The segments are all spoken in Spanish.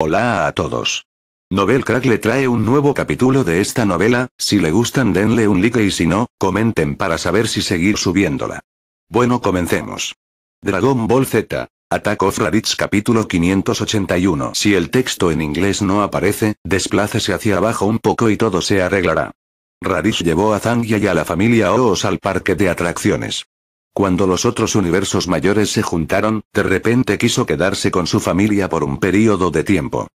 Hola a todos. Novel Crack le trae un nuevo capítulo de esta novela, si le gustan denle un like y si no, comenten para saber si seguir subiéndola. Bueno comencemos. Dragon Ball Z. Attack of Raditz capítulo 581 Si el texto en inglés no aparece, desplácese hacia abajo un poco y todo se arreglará. Raditz llevó a Zangia y a la familia Oos al parque de atracciones. Cuando los otros universos mayores se juntaron, de repente quiso quedarse con su familia por un período de tiempo.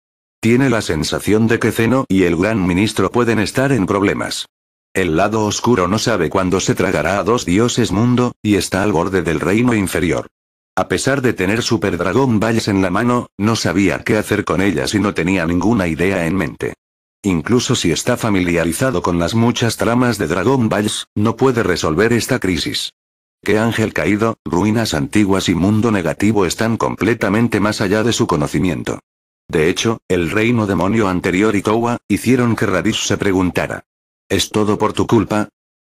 Tiene la sensación de que Zeno y el gran ministro pueden estar en problemas. El lado oscuro no sabe cuándo se tragará a dos dioses mundo, y está al borde del reino inferior. A pesar de tener Super Dragon Balls en la mano, no sabía qué hacer con ellas y no tenía ninguna idea en mente. Incluso si está familiarizado con las muchas tramas de Dragon Balls, no puede resolver esta crisis que ángel caído, ruinas antiguas y mundo negativo están completamente más allá de su conocimiento. De hecho, el reino demonio anterior y Towa, hicieron que Radish se preguntara. ¿Es todo por tu culpa?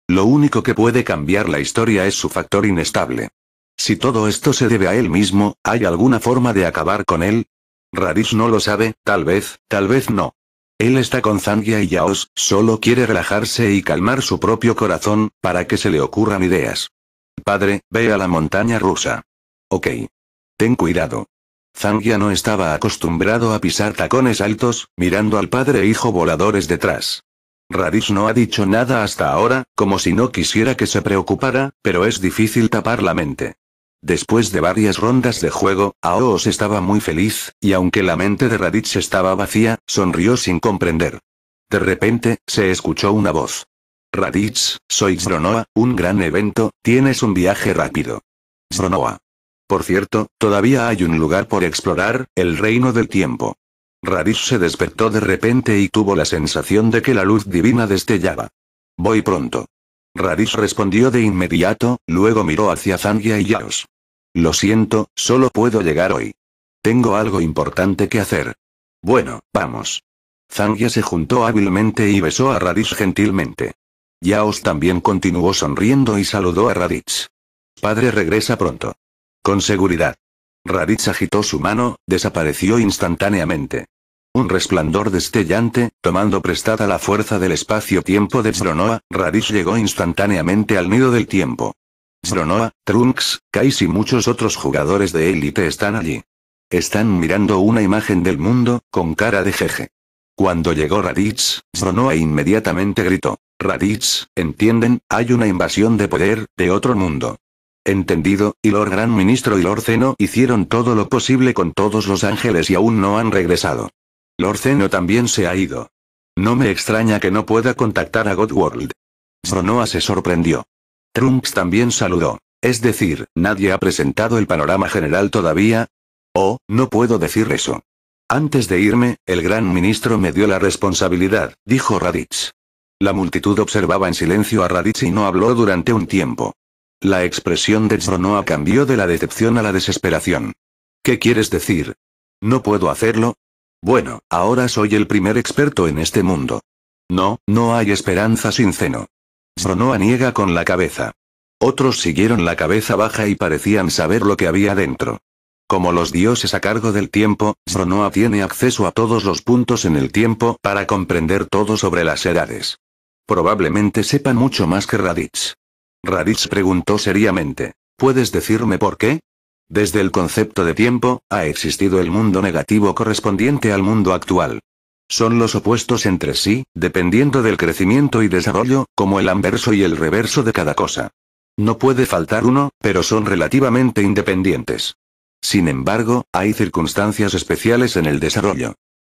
Lo único que puede cambiar la historia es su factor inestable. Si todo esto se debe a él mismo, ¿hay alguna forma de acabar con él? Radish no lo sabe, tal vez, tal vez no. Él está con Zangia y Yaos, solo quiere relajarse y calmar su propio corazón, para que se le ocurran ideas. Padre, ve a la montaña rusa. Ok. Ten cuidado. Zangia no estaba acostumbrado a pisar tacones altos, mirando al padre e hijo voladores detrás. Raditz no ha dicho nada hasta ahora, como si no quisiera que se preocupara, pero es difícil tapar la mente. Después de varias rondas de juego, Aoos estaba muy feliz, y aunque la mente de Raditz estaba vacía, sonrió sin comprender. De repente, se escuchó una voz. Raditz, soy Zronoa, un gran evento, tienes un viaje rápido. Zronoa. Por cierto, todavía hay un lugar por explorar, el reino del tiempo. Raditz se despertó de repente y tuvo la sensación de que la luz divina destellaba. Voy pronto. Raditz respondió de inmediato, luego miró hacia Zangia y Yaos. Lo siento, solo puedo llegar hoy. Tengo algo importante que hacer. Bueno, vamos. Zangia se juntó hábilmente y besó a Raditz gentilmente. Yaos también continuó sonriendo y saludó a Raditz. Padre regresa pronto. Con seguridad. Raditz agitó su mano, desapareció instantáneamente. Un resplandor destellante, tomando prestada la fuerza del espacio-tiempo de Zronoa, Raditz llegó instantáneamente al nido del tiempo. Zronoa, Trunks, Kais y muchos otros jugadores de élite están allí. Están mirando una imagen del mundo, con cara de jeje. Cuando llegó Raditz, Zronoa inmediatamente gritó. Raditz, ¿entienden? Hay una invasión de poder, de otro mundo. Entendido, y Lord Gran Ministro y Lord Zeno hicieron todo lo posible con todos los ángeles y aún no han regresado. Lord Zeno también se ha ido. No me extraña que no pueda contactar a Godworld. Zronoa se sorprendió. Trunks también saludó. Es decir, nadie ha presentado el panorama general todavía. Oh, no puedo decir eso. Antes de irme, el gran ministro me dio la responsabilidad, dijo Raditz. La multitud observaba en silencio a Raditz y no habló durante un tiempo. La expresión de Zronoa cambió de la decepción a la desesperación. ¿Qué quieres decir? ¿No puedo hacerlo? Bueno, ahora soy el primer experto en este mundo. No, no hay esperanza sin seno. Zronoa niega con la cabeza. Otros siguieron la cabeza baja y parecían saber lo que había dentro. Como los dioses a cargo del tiempo, Zronoa tiene acceso a todos los puntos en el tiempo para comprender todo sobre las edades. Probablemente sepa mucho más que Raditz. Raditz preguntó seriamente. ¿Puedes decirme por qué? Desde el concepto de tiempo, ha existido el mundo negativo correspondiente al mundo actual. Son los opuestos entre sí, dependiendo del crecimiento y desarrollo, como el anverso y el reverso de cada cosa. No puede faltar uno, pero son relativamente independientes. Sin embargo, hay circunstancias especiales en el desarrollo.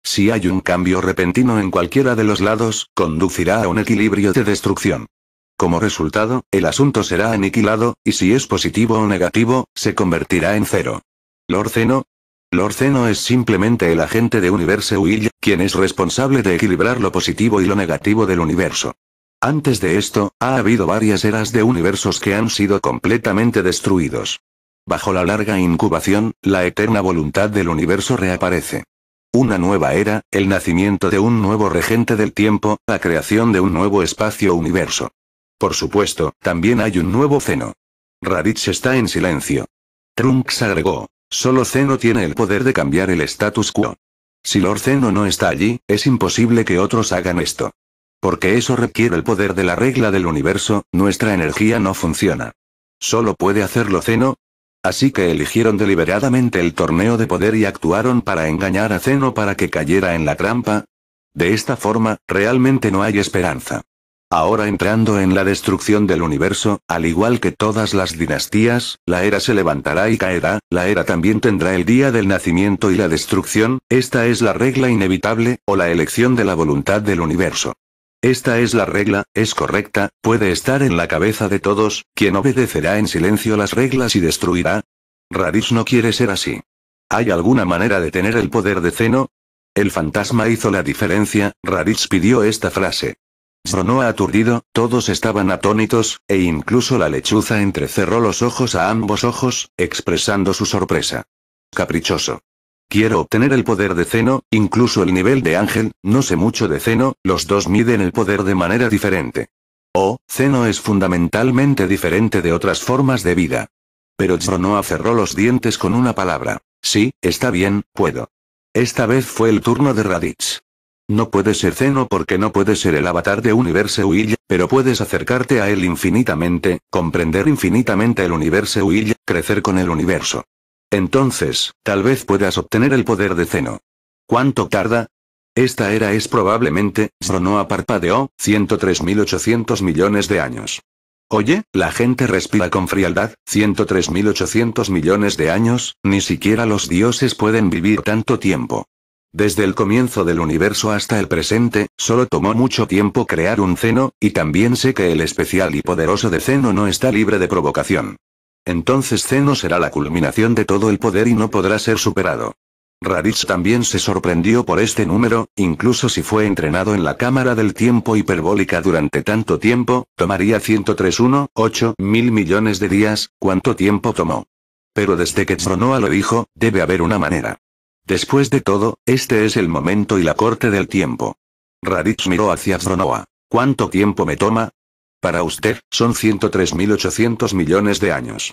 Si hay un cambio repentino en cualquiera de los lados, conducirá a un equilibrio de destrucción. Como resultado, el asunto será aniquilado, y si es positivo o negativo, se convertirá en cero. Lorceno. Lorceno es simplemente el agente de Universo Will, quien es responsable de equilibrar lo positivo y lo negativo del universo. Antes de esto, ha habido varias eras de universos que han sido completamente destruidos. Bajo la larga incubación, la eterna voluntad del universo reaparece. Una nueva era, el nacimiento de un nuevo regente del tiempo, la creación de un nuevo espacio-universo. Por supuesto, también hay un nuevo Zeno. Raditz está en silencio. Trunks agregó, solo Zeno tiene el poder de cambiar el status quo. Si Lord Zeno no está allí, es imposible que otros hagan esto. Porque eso requiere el poder de la regla del universo, nuestra energía no funciona. Solo puede hacerlo Zeno, Así que eligieron deliberadamente el torneo de poder y actuaron para engañar a Zeno para que cayera en la trampa. De esta forma, realmente no hay esperanza. Ahora entrando en la destrucción del universo, al igual que todas las dinastías, la era se levantará y caerá, la era también tendrá el día del nacimiento y la destrucción, esta es la regla inevitable, o la elección de la voluntad del universo. Esta es la regla, es correcta, puede estar en la cabeza de todos, quien obedecerá en silencio las reglas y destruirá. Raditz no quiere ser así. ¿Hay alguna manera de tener el poder de Zeno? El fantasma hizo la diferencia, Raditz pidió esta frase. Sonó aturdido, todos estaban atónitos, e incluso la lechuza entrecerró los ojos a ambos ojos, expresando su sorpresa. Caprichoso. Quiero obtener el poder de Zeno, incluso el nivel de Ángel, no sé mucho de Zeno, los dos miden el poder de manera diferente. Oh, Zeno es fundamentalmente diferente de otras formas de vida. Pero no aferró los dientes con una palabra. Sí, está bien, puedo. Esta vez fue el turno de Raditz. No puede ser Zeno porque no puede ser el avatar de Universo Will, pero puedes acercarte a él infinitamente, comprender infinitamente el Universo Will, crecer con el universo. Entonces, tal vez puedas obtener el poder de Zeno. ¿Cuánto tarda? Esta era es probablemente, Zronoa parpadeó, 103.800 millones de años. Oye, la gente respira con frialdad, 103.800 millones de años, ni siquiera los dioses pueden vivir tanto tiempo. Desde el comienzo del universo hasta el presente, solo tomó mucho tiempo crear un Zeno, y también sé que el especial y poderoso de Zeno no está libre de provocación. Entonces Zeno será la culminación de todo el poder y no podrá ser superado. Raditz también se sorprendió por este número, incluso si fue entrenado en la cámara del tiempo hiperbólica durante tanto tiempo, tomaría 103.1, mil millones de días, cuánto tiempo tomó. Pero desde que Zronoa lo dijo, debe haber una manera. Después de todo, este es el momento y la corte del tiempo. Raditz miró hacia Tronoa. ¿Cuánto tiempo me toma? Para usted, son 103.800 millones de años.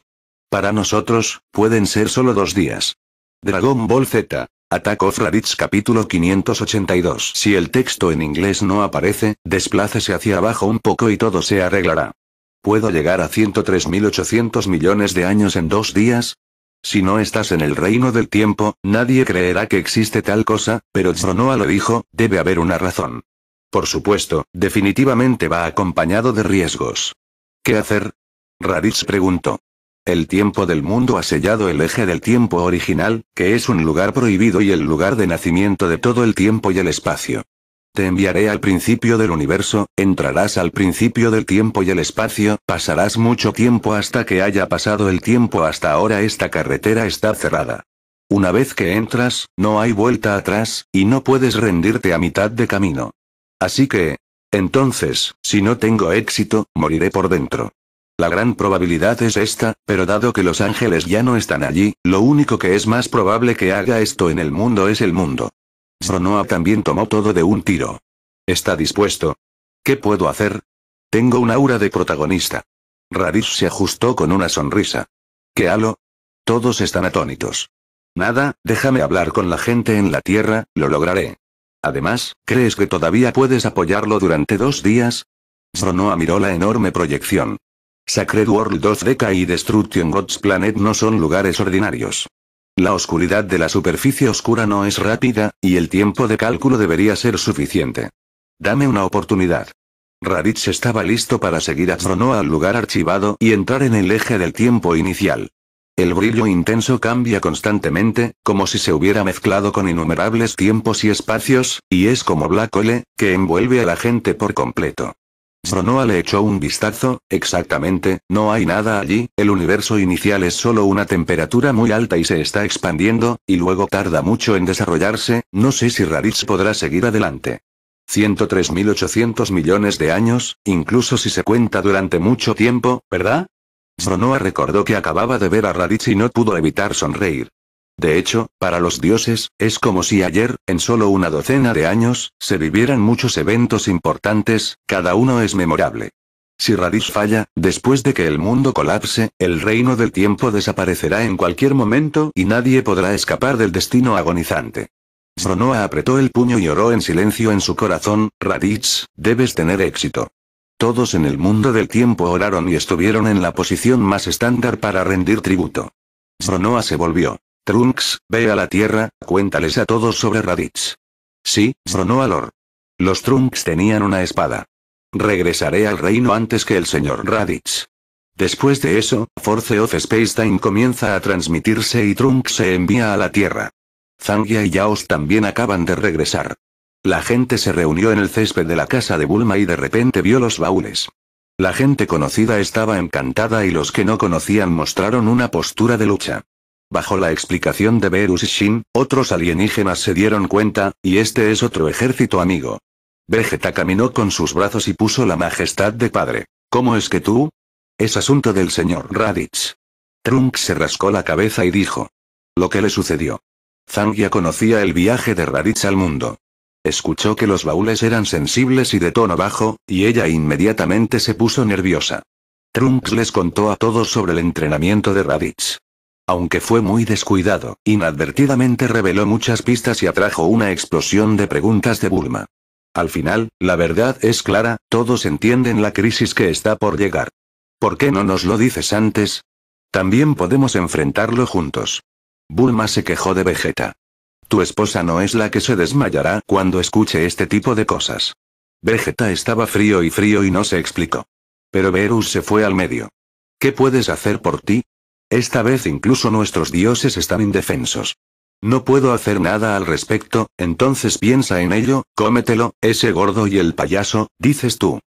Para nosotros, pueden ser solo dos días. Dragon Ball Z. Attack of capítulo 582. Si el texto en inglés no aparece, desplácese hacia abajo un poco y todo se arreglará. ¿Puedo llegar a 103.800 millones de años en dos días? Si no estás en el reino del tiempo, nadie creerá que existe tal cosa, pero Zronoa lo dijo, debe haber una razón. Por supuesto, definitivamente va acompañado de riesgos. ¿Qué hacer? Raditz preguntó. El tiempo del mundo ha sellado el eje del tiempo original, que es un lugar prohibido y el lugar de nacimiento de todo el tiempo y el espacio. Te enviaré al principio del universo, entrarás al principio del tiempo y el espacio, pasarás mucho tiempo hasta que haya pasado el tiempo hasta ahora esta carretera está cerrada. Una vez que entras, no hay vuelta atrás, y no puedes rendirte a mitad de camino. Así que... Entonces, si no tengo éxito, moriré por dentro. La gran probabilidad es esta, pero dado que los ángeles ya no están allí, lo único que es más probable que haga esto en el mundo es el mundo. Zronoa también tomó todo de un tiro. ¿Está dispuesto? ¿Qué puedo hacer? Tengo un aura de protagonista. Radish se ajustó con una sonrisa. ¿Qué halo? Todos están atónitos. Nada, déjame hablar con la gente en la Tierra, lo lograré. Además, ¿crees que todavía puedes apoyarlo durante dos días? Zronoa miró la enorme proyección. Sacred World 2 Deca y Destruction God's Planet no son lugares ordinarios. La oscuridad de la superficie oscura no es rápida, y el tiempo de cálculo debería ser suficiente. Dame una oportunidad. Raditz estaba listo para seguir a Zronoa al lugar archivado y entrar en el eje del tiempo inicial. El brillo intenso cambia constantemente, como si se hubiera mezclado con innumerables tiempos y espacios, y es como Black Hole, que envuelve a la gente por completo. Zronoa le echó un vistazo, exactamente, no hay nada allí, el universo inicial es solo una temperatura muy alta y se está expandiendo, y luego tarda mucho en desarrollarse, no sé si Raritz podrá seguir adelante. 103.800 millones de años, incluso si se cuenta durante mucho tiempo, ¿verdad? Zronoa recordó que acababa de ver a Raditz y no pudo evitar sonreír. De hecho, para los dioses, es como si ayer, en solo una docena de años, se vivieran muchos eventos importantes, cada uno es memorable. Si Raditz falla, después de que el mundo colapse, el reino del tiempo desaparecerá en cualquier momento y nadie podrá escapar del destino agonizante. Zronoa apretó el puño y oró en silencio en su corazón, Raditz, debes tener éxito. Todos en el mundo del tiempo oraron y estuvieron en la posición más estándar para rendir tributo. Zronoa se volvió. Trunks, ve a la Tierra, cuéntales a todos sobre Raditz. Sí, Zronoa Lord. Los Trunks tenían una espada. Regresaré al reino antes que el señor Raditz. Después de eso, Force of Space Time comienza a transmitirse y Trunks se envía a la Tierra. Zangia y Yaos también acaban de regresar. La gente se reunió en el césped de la casa de Bulma y de repente vio los baúles. La gente conocida estaba encantada y los que no conocían mostraron una postura de lucha. Bajo la explicación de Verus y Shin, otros alienígenas se dieron cuenta, y este es otro ejército amigo. Vegeta caminó con sus brazos y puso la majestad de padre. ¿Cómo es que tú? Es asunto del señor Raditz. Trunk se rascó la cabeza y dijo. Lo que le sucedió. Zangia conocía el viaje de Raditz al mundo. Escuchó que los baúles eran sensibles y de tono bajo, y ella inmediatamente se puso nerviosa. Trunks les contó a todos sobre el entrenamiento de Raditz. Aunque fue muy descuidado, inadvertidamente reveló muchas pistas y atrajo una explosión de preguntas de Bulma. Al final, la verdad es clara, todos entienden la crisis que está por llegar. ¿Por qué no nos lo dices antes? También podemos enfrentarlo juntos. Bulma se quejó de Vegeta. Tu esposa no es la que se desmayará cuando escuche este tipo de cosas. Vegeta estaba frío y frío y no se explicó. Pero Verus se fue al medio. ¿Qué puedes hacer por ti? Esta vez incluso nuestros dioses están indefensos. No puedo hacer nada al respecto, entonces piensa en ello, cómetelo, ese gordo y el payaso, dices tú.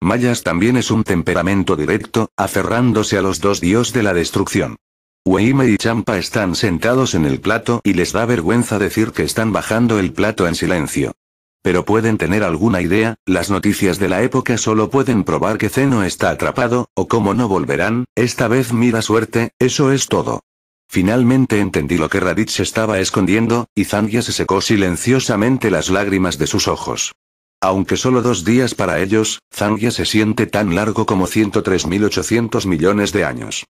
Mayas también es un temperamento directo, aferrándose a los dos dios de la destrucción. Weime y Champa están sentados en el plato y les da vergüenza decir que están bajando el plato en silencio. Pero pueden tener alguna idea, las noticias de la época solo pueden probar que Zeno está atrapado, o cómo no volverán, esta vez mira suerte, eso es todo. Finalmente entendí lo que Raditz estaba escondiendo, y Zangia se secó silenciosamente las lágrimas de sus ojos. Aunque solo dos días para ellos, Zangia se siente tan largo como 103.800 millones de años.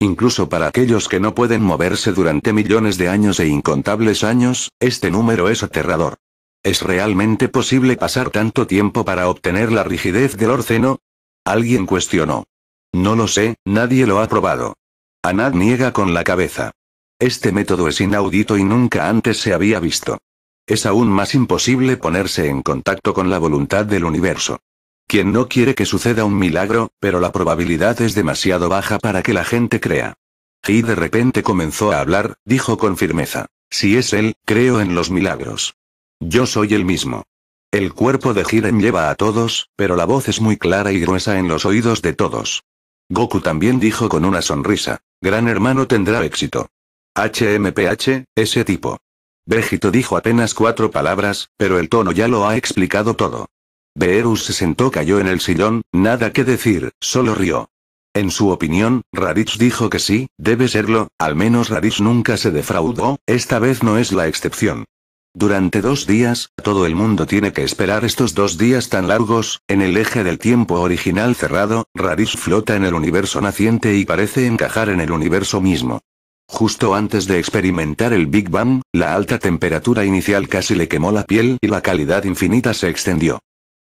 Incluso para aquellos que no pueden moverse durante millones de años e incontables años, este número es aterrador. ¿Es realmente posible pasar tanto tiempo para obtener la rigidez del orceno? Alguien cuestionó. No lo sé, nadie lo ha probado. Anad niega con la cabeza. Este método es inaudito y nunca antes se había visto. Es aún más imposible ponerse en contacto con la voluntad del universo. Quien no quiere que suceda un milagro, pero la probabilidad es demasiado baja para que la gente crea. Y de repente comenzó a hablar, dijo con firmeza. Si es él, creo en los milagros. Yo soy el mismo. El cuerpo de Jiren lleva a todos, pero la voz es muy clara y gruesa en los oídos de todos. Goku también dijo con una sonrisa. Gran hermano tendrá éxito. HMPH, ese tipo. Vegito dijo apenas cuatro palabras, pero el tono ya lo ha explicado todo. Beerus se sentó cayó en el sillón, nada que decir, solo rió. En su opinión, Raditz dijo que sí, debe serlo, al menos Raditz nunca se defraudó, esta vez no es la excepción. Durante dos días, todo el mundo tiene que esperar estos dos días tan largos, en el eje del tiempo original cerrado, Raditz flota en el universo naciente y parece encajar en el universo mismo. Justo antes de experimentar el Big Bang, la alta temperatura inicial casi le quemó la piel y la calidad infinita se extendió.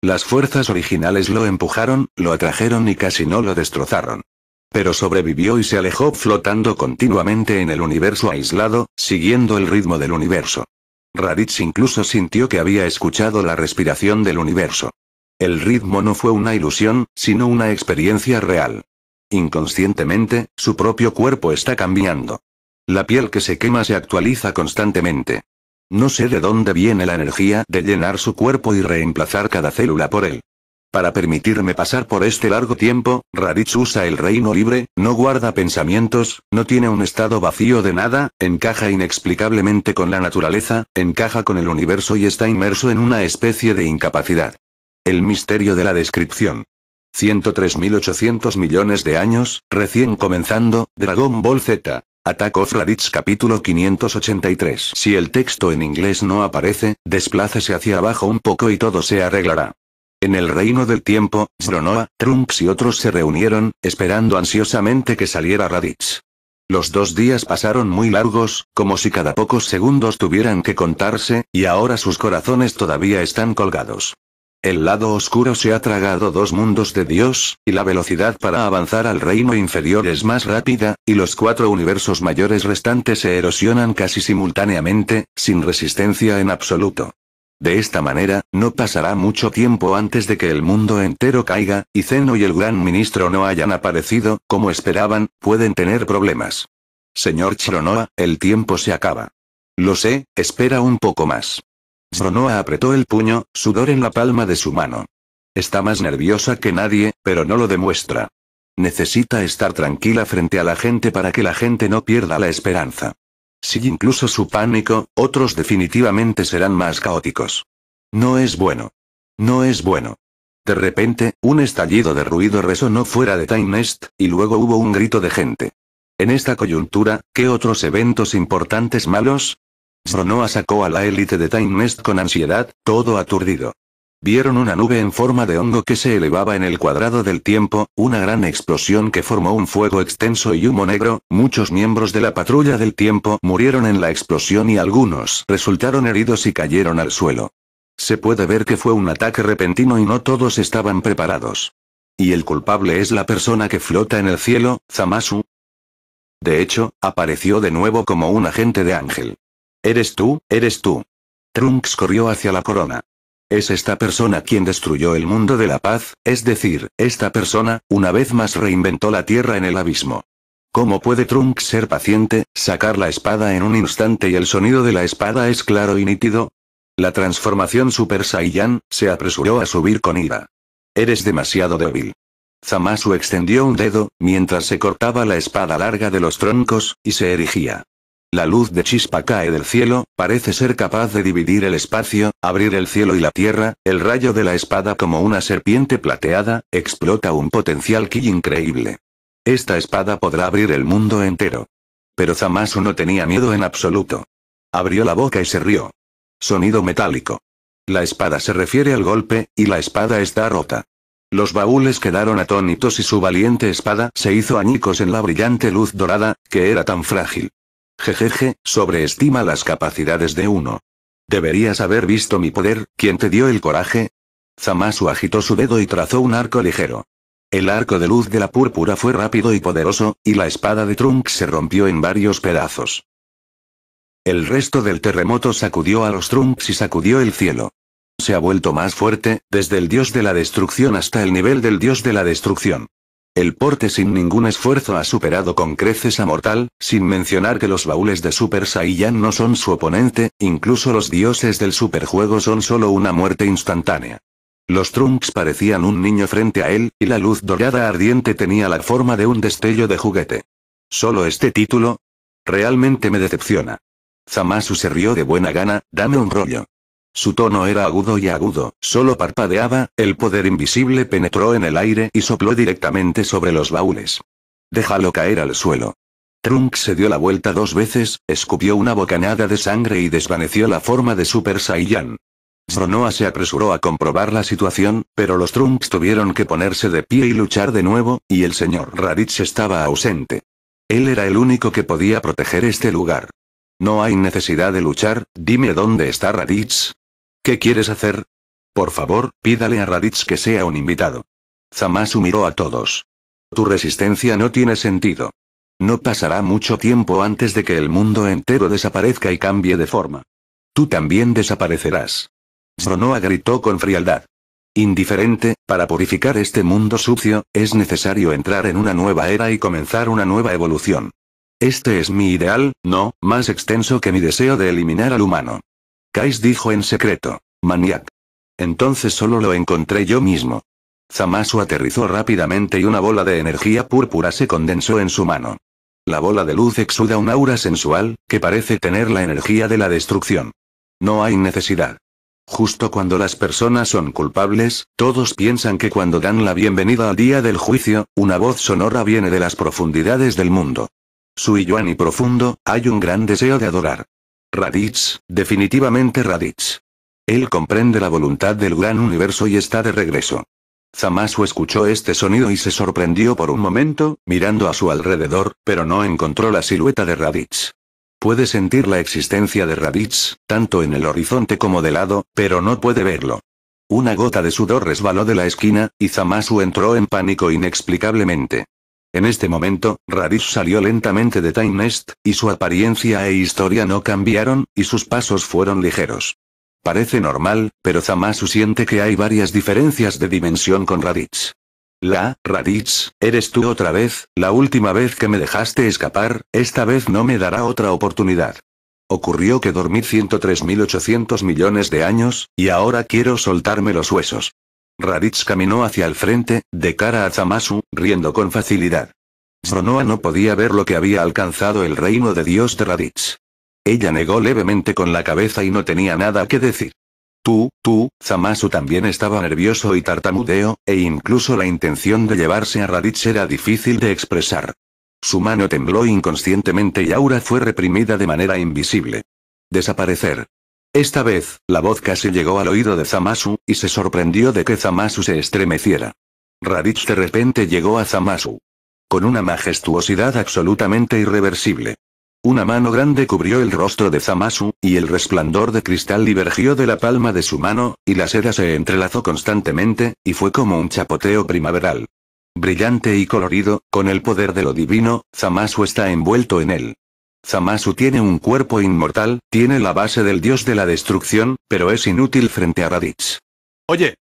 Las fuerzas originales lo empujaron, lo atrajeron y casi no lo destrozaron. Pero sobrevivió y se alejó flotando continuamente en el universo aislado, siguiendo el ritmo del universo. Raditz incluso sintió que había escuchado la respiración del universo. El ritmo no fue una ilusión, sino una experiencia real. Inconscientemente, su propio cuerpo está cambiando. La piel que se quema se actualiza constantemente. No sé de dónde viene la energía de llenar su cuerpo y reemplazar cada célula por él. Para permitirme pasar por este largo tiempo, Raditz usa el reino libre, no guarda pensamientos, no tiene un estado vacío de nada, encaja inexplicablemente con la naturaleza, encaja con el universo y está inmerso en una especie de incapacidad. El misterio de la descripción. 103.800 millones de años, recién comenzando, Dragon Ball Z. Attack of Raditz capítulo 583 Si el texto en inglés no aparece, desplácese hacia abajo un poco y todo se arreglará. En el reino del tiempo, Zronoa, Trunks y otros se reunieron, esperando ansiosamente que saliera Raditz. Los dos días pasaron muy largos, como si cada pocos segundos tuvieran que contarse, y ahora sus corazones todavía están colgados. El lado oscuro se ha tragado dos mundos de Dios, y la velocidad para avanzar al reino inferior es más rápida, y los cuatro universos mayores restantes se erosionan casi simultáneamente, sin resistencia en absoluto. De esta manera, no pasará mucho tiempo antes de que el mundo entero caiga, y Zeno y el gran ministro no hayan aparecido, como esperaban, pueden tener problemas. Señor Chironoa, el tiempo se acaba. Lo sé, espera un poco más. Bronoa apretó el puño, sudor en la palma de su mano. Está más nerviosa que nadie, pero no lo demuestra. Necesita estar tranquila frente a la gente para que la gente no pierda la esperanza. Si incluso su pánico, otros definitivamente serán más caóticos. No es bueno. No es bueno. De repente, un estallido de ruido resonó fuera de Time Nest, y luego hubo un grito de gente. En esta coyuntura, ¿qué otros eventos importantes malos? Ronoa sacó a la élite de Time Nest con ansiedad, todo aturdido. Vieron una nube en forma de hongo que se elevaba en el cuadrado del tiempo, una gran explosión que formó un fuego extenso y humo negro, muchos miembros de la patrulla del tiempo murieron en la explosión y algunos resultaron heridos y cayeron al suelo. Se puede ver que fue un ataque repentino y no todos estaban preparados. ¿Y el culpable es la persona que flota en el cielo, Zamasu? De hecho, apareció de nuevo como un agente de ángel. Eres tú, eres tú. Trunks corrió hacia la corona. Es esta persona quien destruyó el mundo de la paz, es decir, esta persona, una vez más reinventó la tierra en el abismo. ¿Cómo puede Trunks ser paciente, sacar la espada en un instante y el sonido de la espada es claro y nítido? La transformación Super Saiyan, se apresuró a subir con ira. Eres demasiado débil. Zamasu extendió un dedo, mientras se cortaba la espada larga de los troncos, y se erigía. La luz de chispa cae del cielo, parece ser capaz de dividir el espacio, abrir el cielo y la tierra, el rayo de la espada como una serpiente plateada, explota un potencial ki increíble. Esta espada podrá abrir el mundo entero. Pero Zamasu no tenía miedo en absoluto. Abrió la boca y se rió. Sonido metálico. La espada se refiere al golpe, y la espada está rota. Los baúles quedaron atónitos y su valiente espada se hizo añicos en la brillante luz dorada, que era tan frágil. Jejeje, sobreestima las capacidades de uno. Deberías haber visto mi poder, ¿quién te dio el coraje? Zamasu agitó su dedo y trazó un arco ligero. El arco de luz de la púrpura fue rápido y poderoso, y la espada de Trunks se rompió en varios pedazos. El resto del terremoto sacudió a los Trunks y sacudió el cielo. Se ha vuelto más fuerte, desde el dios de la destrucción hasta el nivel del dios de la destrucción. El porte sin ningún esfuerzo ha superado con creces a Mortal, sin mencionar que los baúles de Super Saiyan no son su oponente, incluso los dioses del superjuego son solo una muerte instantánea. Los Trunks parecían un niño frente a él, y la luz dorada ardiente tenía la forma de un destello de juguete. ¿Solo este título? Realmente me decepciona. Zamasu se rió de buena gana, dame un rollo. Su tono era agudo y agudo, solo parpadeaba, el poder invisible penetró en el aire y sopló directamente sobre los baúles. Déjalo caer al suelo. Trunks se dio la vuelta dos veces, escupió una bocanada de sangre y desvaneció la forma de Super Saiyan. Zronoa se apresuró a comprobar la situación, pero los Trunks tuvieron que ponerse de pie y luchar de nuevo, y el señor Raditz estaba ausente. Él era el único que podía proteger este lugar. No hay necesidad de luchar, dime dónde está Raditz, ¿Qué quieres hacer? Por favor, pídale a Raditz que sea un invitado. Zamasu miró a todos. Tu resistencia no tiene sentido. No pasará mucho tiempo antes de que el mundo entero desaparezca y cambie de forma. Tú también desaparecerás. Zronoa gritó con frialdad. Indiferente, para purificar este mundo sucio, es necesario entrar en una nueva era y comenzar una nueva evolución. Este es mi ideal, no, más extenso que mi deseo de eliminar al humano. Kais dijo en secreto. Maniac. Entonces solo lo encontré yo mismo. Zamasu aterrizó rápidamente y una bola de energía púrpura se condensó en su mano. La bola de luz exuda un aura sensual, que parece tener la energía de la destrucción. No hay necesidad. Justo cuando las personas son culpables, todos piensan que cuando dan la bienvenida al día del juicio, una voz sonora viene de las profundidades del mundo. Su y profundo, hay un gran deseo de adorar. Raditz, definitivamente Raditz. Él comprende la voluntad del gran universo y está de regreso. Zamasu escuchó este sonido y se sorprendió por un momento, mirando a su alrededor, pero no encontró la silueta de Raditz. Puede sentir la existencia de Raditz, tanto en el horizonte como de lado, pero no puede verlo. Una gota de sudor resbaló de la esquina, y Zamasu entró en pánico inexplicablemente. En este momento, Raditz salió lentamente de Time Nest, y su apariencia e historia no cambiaron, y sus pasos fueron ligeros. Parece normal, pero Zamasu siente que hay varias diferencias de dimensión con Raditz. La, Raditz, eres tú otra vez, la última vez que me dejaste escapar, esta vez no me dará otra oportunidad. Ocurrió que dormí 103.800 millones de años, y ahora quiero soltarme los huesos. Raditz caminó hacia el frente, de cara a Zamasu, riendo con facilidad. Zronoa no podía ver lo que había alcanzado el reino de Dios de Raditz. Ella negó levemente con la cabeza y no tenía nada que decir. Tú, tú, Zamasu también estaba nervioso y tartamudeo, e incluso la intención de llevarse a Raditz era difícil de expresar. Su mano tembló inconscientemente y Aura fue reprimida de manera invisible. Desaparecer. Esta vez, la voz casi llegó al oído de Zamasu, y se sorprendió de que Zamasu se estremeciera. Raditz de repente llegó a Zamasu. Con una majestuosidad absolutamente irreversible. Una mano grande cubrió el rostro de Zamasu, y el resplandor de cristal divergió de la palma de su mano, y la seda se entrelazó constantemente, y fue como un chapoteo primaveral. Brillante y colorido, con el poder de lo divino, Zamasu está envuelto en él. Zamasu tiene un cuerpo inmortal, tiene la base del dios de la destrucción, pero es inútil frente a Raditz. Oye.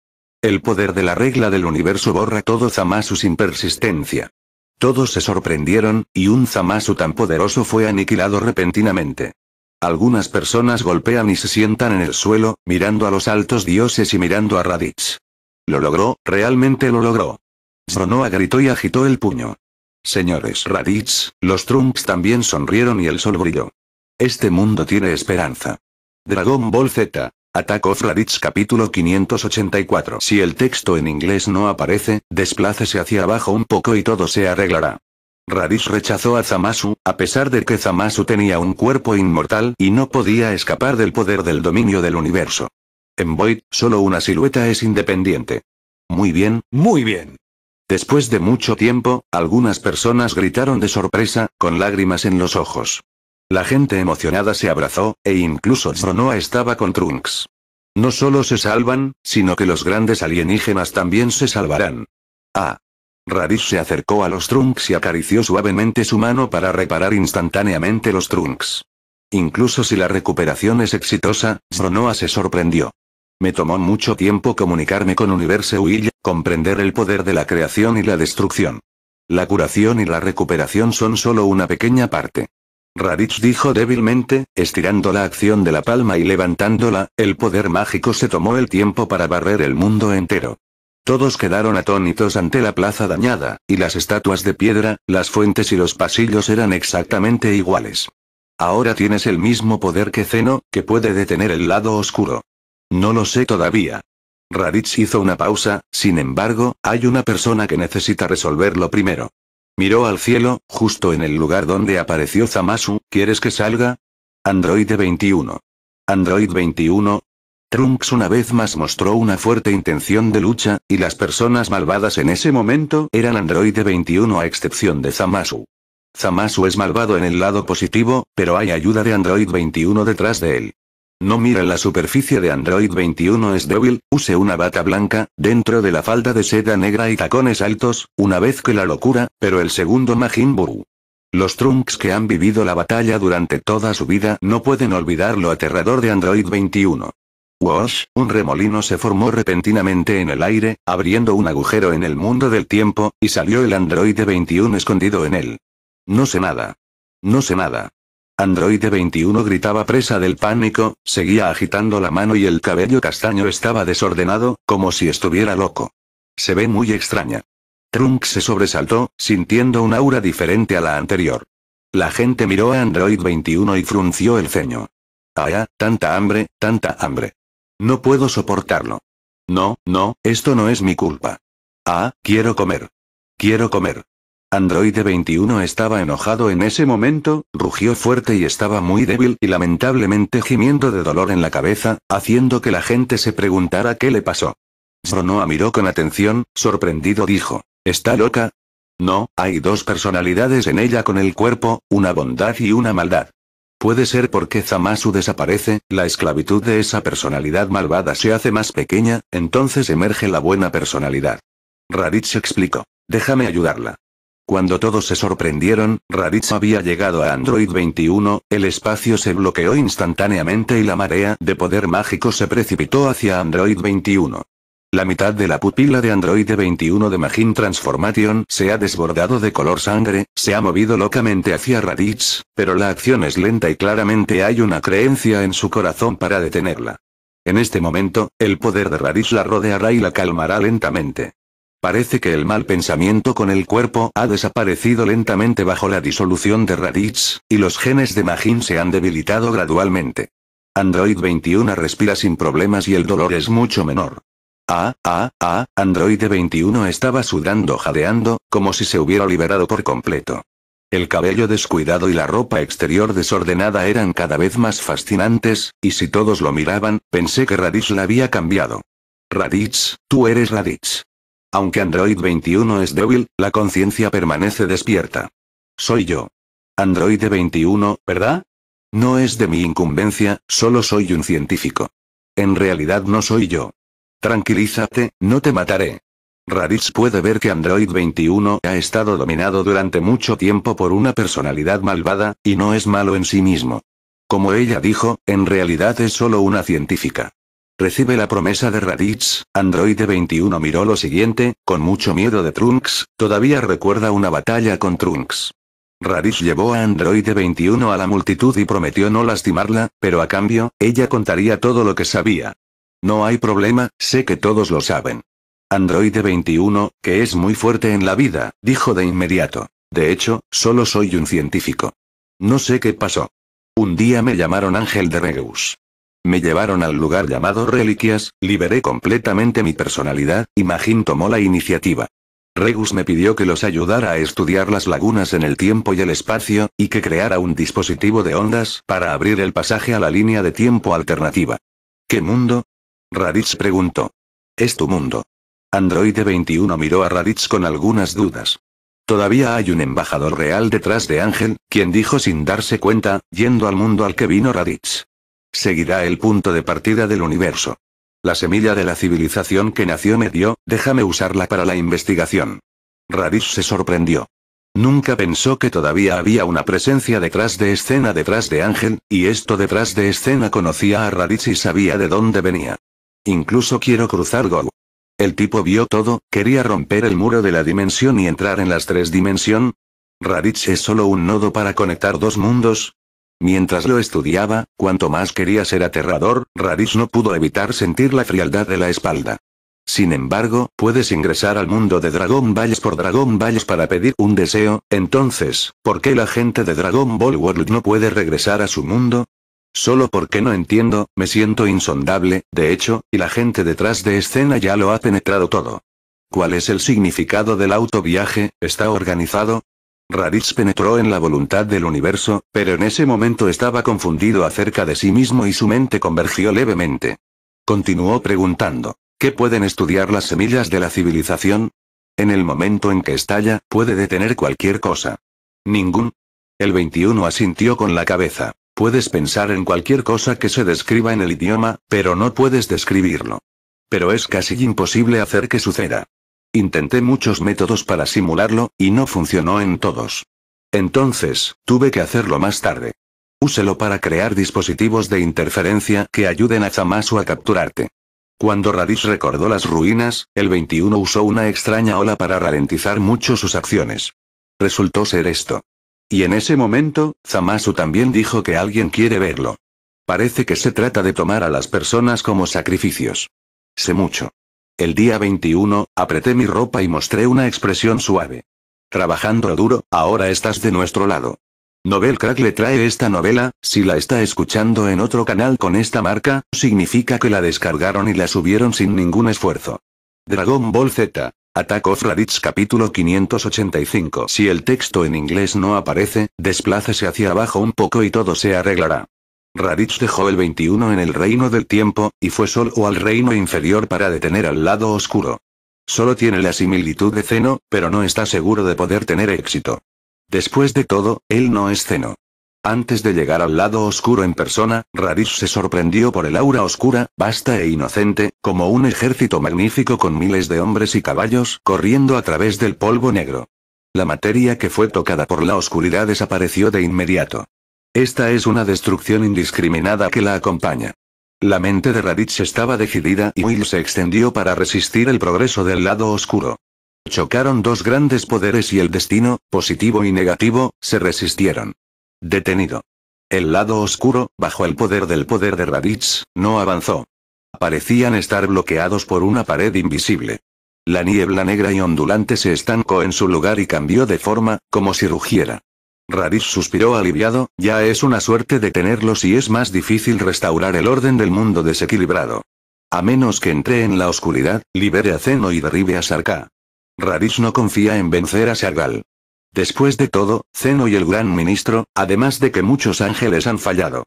El poder de la regla del universo borra todo Zamasu sin persistencia. Todos se sorprendieron, y un Zamasu tan poderoso fue aniquilado repentinamente. Algunas personas golpean y se sientan en el suelo, mirando a los altos dioses y mirando a Raditz. Lo logró, realmente lo logró. Zronoa gritó y agitó el puño. Señores Raditz, los trunks también sonrieron y el sol brilló. Este mundo tiene esperanza. Dragon Ball Z. Attack of Raditz capítulo 584. Si el texto en inglés no aparece, desplácese hacia abajo un poco y todo se arreglará. Raditz rechazó a Zamasu, a pesar de que Zamasu tenía un cuerpo inmortal y no podía escapar del poder del dominio del universo. En Void, solo una silueta es independiente. Muy bien, muy bien. Después de mucho tiempo, algunas personas gritaron de sorpresa, con lágrimas en los ojos. La gente emocionada se abrazó, e incluso Zronoa estaba con Trunks. No solo se salvan, sino que los grandes alienígenas también se salvarán. Ah. Raditz se acercó a los Trunks y acarició suavemente su mano para reparar instantáneamente los Trunks. Incluso si la recuperación es exitosa, Zronoa se sorprendió. Me tomó mucho tiempo comunicarme con Universo Will, comprender el poder de la creación y la destrucción. La curación y la recuperación son solo una pequeña parte. Raditz dijo débilmente, estirando la acción de la palma y levantándola, el poder mágico se tomó el tiempo para barrer el mundo entero. Todos quedaron atónitos ante la plaza dañada, y las estatuas de piedra, las fuentes y los pasillos eran exactamente iguales. Ahora tienes el mismo poder que Zeno, que puede detener el lado oscuro. No lo sé todavía. Raditz hizo una pausa, sin embargo, hay una persona que necesita resolverlo primero. Miró al cielo, justo en el lugar donde apareció Zamasu, ¿quieres que salga? Android 21. Android 21. Trunks una vez más mostró una fuerte intención de lucha, y las personas malvadas en ese momento eran Android 21 a excepción de Zamasu. Zamasu es malvado en el lado positivo, pero hay ayuda de Android 21 detrás de él. No mira la superficie de Android 21 es débil, use una bata blanca, dentro de la falda de seda negra y tacones altos, una vez que la locura, pero el segundo Majin Buu. Los Trunks que han vivido la batalla durante toda su vida no pueden olvidar lo aterrador de Android 21. Wash, un remolino se formó repentinamente en el aire, abriendo un agujero en el mundo del tiempo, y salió el Android 21 escondido en él. No sé nada. No sé nada. Android 21 gritaba presa del pánico, seguía agitando la mano y el cabello castaño estaba desordenado, como si estuviera loco. Se ve muy extraña. Trunk se sobresaltó, sintiendo un aura diferente a la anterior. La gente miró a Android 21 y frunció el ceño. Ah, tanta hambre, tanta hambre. No puedo soportarlo. No, no, esto no es mi culpa. Ah, quiero comer. Quiero comer. Androide 21 estaba enojado en ese momento, rugió fuerte y estaba muy débil y lamentablemente gimiendo de dolor en la cabeza, haciendo que la gente se preguntara qué le pasó. Zronoa miró con atención, sorprendido dijo, ¿está loca? No, hay dos personalidades en ella con el cuerpo, una bondad y una maldad. Puede ser porque Zamasu desaparece, la esclavitud de esa personalidad malvada se hace más pequeña, entonces emerge la buena personalidad. Raditz explicó. Déjame ayudarla. Cuando todos se sorprendieron, Raditz había llegado a Android 21, el espacio se bloqueó instantáneamente y la marea de poder mágico se precipitó hacia Android 21. La mitad de la pupila de Android 21 de Magin Transformation se ha desbordado de color sangre, se ha movido locamente hacia Raditz, pero la acción es lenta y claramente hay una creencia en su corazón para detenerla. En este momento, el poder de Raditz la rodeará y la calmará lentamente. Parece que el mal pensamiento con el cuerpo ha desaparecido lentamente bajo la disolución de Raditz, y los genes de Majin se han debilitado gradualmente. Android 21 respira sin problemas y el dolor es mucho menor. Ah, ah, ah, Android 21 estaba sudando jadeando, como si se hubiera liberado por completo. El cabello descuidado y la ropa exterior desordenada eran cada vez más fascinantes, y si todos lo miraban, pensé que Raditz la había cambiado. Raditz, tú eres Raditz. Aunque Android 21 es débil, la conciencia permanece despierta. Soy yo. Android 21, ¿verdad? No es de mi incumbencia, solo soy un científico. En realidad no soy yo. Tranquilízate, no te mataré. Raditz puede ver que Android 21 ha estado dominado durante mucho tiempo por una personalidad malvada, y no es malo en sí mismo. Como ella dijo, en realidad es solo una científica. Recibe la promesa de Raditz, Android 21 miró lo siguiente, con mucho miedo de Trunks, todavía recuerda una batalla con Trunks. Raditz llevó a Android 21 a la multitud y prometió no lastimarla, pero a cambio, ella contaría todo lo que sabía. No hay problema, sé que todos lo saben. Android 21, que es muy fuerte en la vida, dijo de inmediato. De hecho, solo soy un científico. No sé qué pasó. Un día me llamaron Ángel de Reus. Me llevaron al lugar llamado Reliquias, liberé completamente mi personalidad, y tomó la iniciativa. Regus me pidió que los ayudara a estudiar las lagunas en el tiempo y el espacio, y que creara un dispositivo de ondas para abrir el pasaje a la línea de tiempo alternativa. ¿Qué mundo? Raditz preguntó. Es tu mundo. Android 21 miró a Raditz con algunas dudas. Todavía hay un embajador real detrás de Ángel, quien dijo sin darse cuenta, yendo al mundo al que vino Raditz. Seguirá el punto de partida del universo. La semilla de la civilización que nació me dio, déjame usarla para la investigación. Raditz se sorprendió. Nunca pensó que todavía había una presencia detrás de escena detrás de Ángel, y esto detrás de escena conocía a Raditz y sabía de dónde venía. Incluso quiero cruzar Go. El tipo vio todo, quería romper el muro de la dimensión y entrar en las tres dimensión. Raditz es solo un nodo para conectar dos mundos, Mientras lo estudiaba, cuanto más quería ser aterrador, Radish no pudo evitar sentir la frialdad de la espalda. Sin embargo, puedes ingresar al mundo de Dragon Balls por Dragon Balls para pedir un deseo, entonces, ¿por qué la gente de Dragon Ball World no puede regresar a su mundo? Solo porque no entiendo, me siento insondable, de hecho, y la gente detrás de escena ya lo ha penetrado todo. ¿Cuál es el significado del autoviaje? ¿Está organizado? Raditz penetró en la voluntad del universo, pero en ese momento estaba confundido acerca de sí mismo y su mente convergió levemente. Continuó preguntando, ¿qué pueden estudiar las semillas de la civilización? En el momento en que estalla, puede detener cualquier cosa. Ningún. El 21 asintió con la cabeza. Puedes pensar en cualquier cosa que se describa en el idioma, pero no puedes describirlo. Pero es casi imposible hacer que suceda. Intenté muchos métodos para simularlo, y no funcionó en todos. Entonces, tuve que hacerlo más tarde. Úselo para crear dispositivos de interferencia que ayuden a Zamasu a capturarte. Cuando Radish recordó las ruinas, el 21 usó una extraña ola para ralentizar mucho sus acciones. Resultó ser esto. Y en ese momento, Zamasu también dijo que alguien quiere verlo. Parece que se trata de tomar a las personas como sacrificios. Sé mucho. El día 21, apreté mi ropa y mostré una expresión suave. Trabajando duro, ahora estás de nuestro lado. Novel Crack le trae esta novela, si la está escuchando en otro canal con esta marca, significa que la descargaron y la subieron sin ningún esfuerzo. Dragon Ball Z. Attack of capítulo 585 Si el texto en inglés no aparece, desplácese hacia abajo un poco y todo se arreglará. Raditz dejó el 21 en el reino del tiempo, y fue solo al reino inferior para detener al lado oscuro. Solo tiene la similitud de Zeno, pero no está seguro de poder tener éxito. Después de todo, él no es Zeno. Antes de llegar al lado oscuro en persona, Raditz se sorprendió por el aura oscura, vasta e inocente, como un ejército magnífico con miles de hombres y caballos corriendo a través del polvo negro. La materia que fue tocada por la oscuridad desapareció de inmediato. Esta es una destrucción indiscriminada que la acompaña. La mente de Raditz estaba decidida y Will se extendió para resistir el progreso del lado oscuro. Chocaron dos grandes poderes y el destino, positivo y negativo, se resistieron. Detenido. El lado oscuro, bajo el poder del poder de Raditz, no avanzó. Parecían estar bloqueados por una pared invisible. La niebla negra y ondulante se estancó en su lugar y cambió de forma, como si rugiera. Radish suspiró aliviado, ya es una suerte detenerlos y es más difícil restaurar el orden del mundo desequilibrado. A menos que entre en la oscuridad, libere a Zeno y derribe a Sarka. Radish no confía en vencer a Sargal. Después de todo, Zeno y el gran ministro, además de que muchos ángeles han fallado.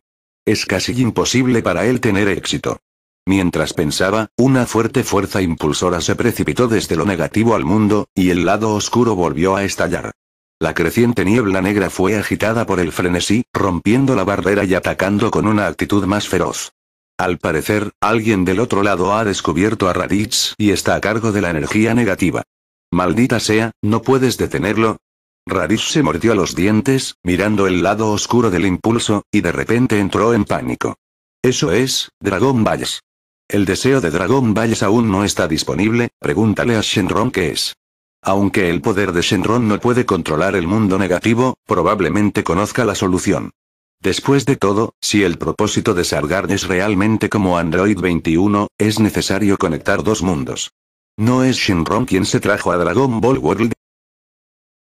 Es casi imposible para él tener éxito. Mientras pensaba, una fuerte fuerza impulsora se precipitó desde lo negativo al mundo, y el lado oscuro volvió a estallar. La creciente niebla negra fue agitada por el frenesí, rompiendo la barrera y atacando con una actitud más feroz. Al parecer, alguien del otro lado ha descubierto a Raditz y está a cargo de la energía negativa. Maldita sea, ¿no puedes detenerlo? Raditz se mordió los dientes, mirando el lado oscuro del impulso, y de repente entró en pánico. Eso es, Dragon Balls. El deseo de Dragon Balls aún no está disponible, pregúntale a Shenron qué es. Aunque el poder de Shenron no puede controlar el mundo negativo, probablemente conozca la solución. Después de todo, si el propósito de Sargard es realmente como Android 21, es necesario conectar dos mundos. No es Shenron quien se trajo a Dragon Ball World,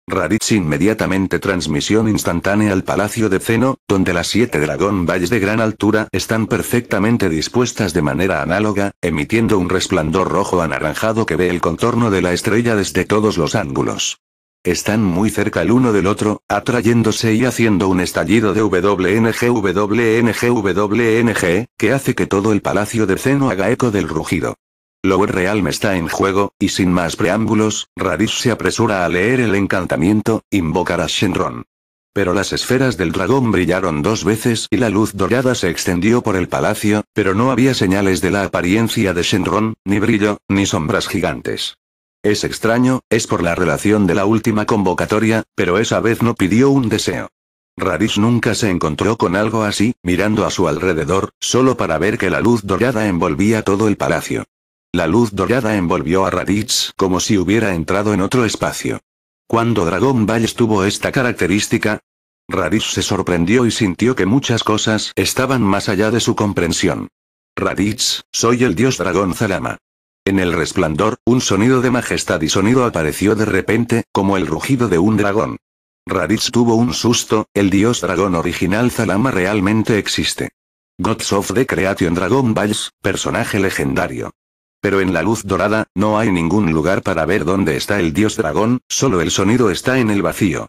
Raditz inmediatamente transmisión instantánea al Palacio de Zeno, donde las siete dragón valles de gran altura están perfectamente dispuestas de manera análoga, emitiendo un resplandor rojo anaranjado que ve el contorno de la estrella desde todos los ángulos. Están muy cerca el uno del otro, atrayéndose y haciendo un estallido de WNG WNG WNG, que hace que todo el palacio de Zeno haga eco del rugido real me está en juego, y sin más preámbulos, Radish se apresura a leer el encantamiento, invocar a Shenron. Pero las esferas del dragón brillaron dos veces y la luz dorada se extendió por el palacio, pero no había señales de la apariencia de Shenron, ni brillo, ni sombras gigantes. Es extraño, es por la relación de la última convocatoria, pero esa vez no pidió un deseo. Radish nunca se encontró con algo así, mirando a su alrededor, solo para ver que la luz dorada envolvía todo el palacio. La luz dorada envolvió a Raditz como si hubiera entrado en otro espacio. Cuando Dragon Balls tuvo esta característica, Raditz se sorprendió y sintió que muchas cosas estaban más allá de su comprensión. Raditz, soy el dios dragón Zalama. En el resplandor, un sonido de majestad y sonido apareció de repente, como el rugido de un dragón. Raditz tuvo un susto, el dios dragón original Zalama realmente existe. Gods of the Creation Dragon Balls, personaje legendario pero en la luz dorada, no hay ningún lugar para ver dónde está el dios dragón, solo el sonido está en el vacío.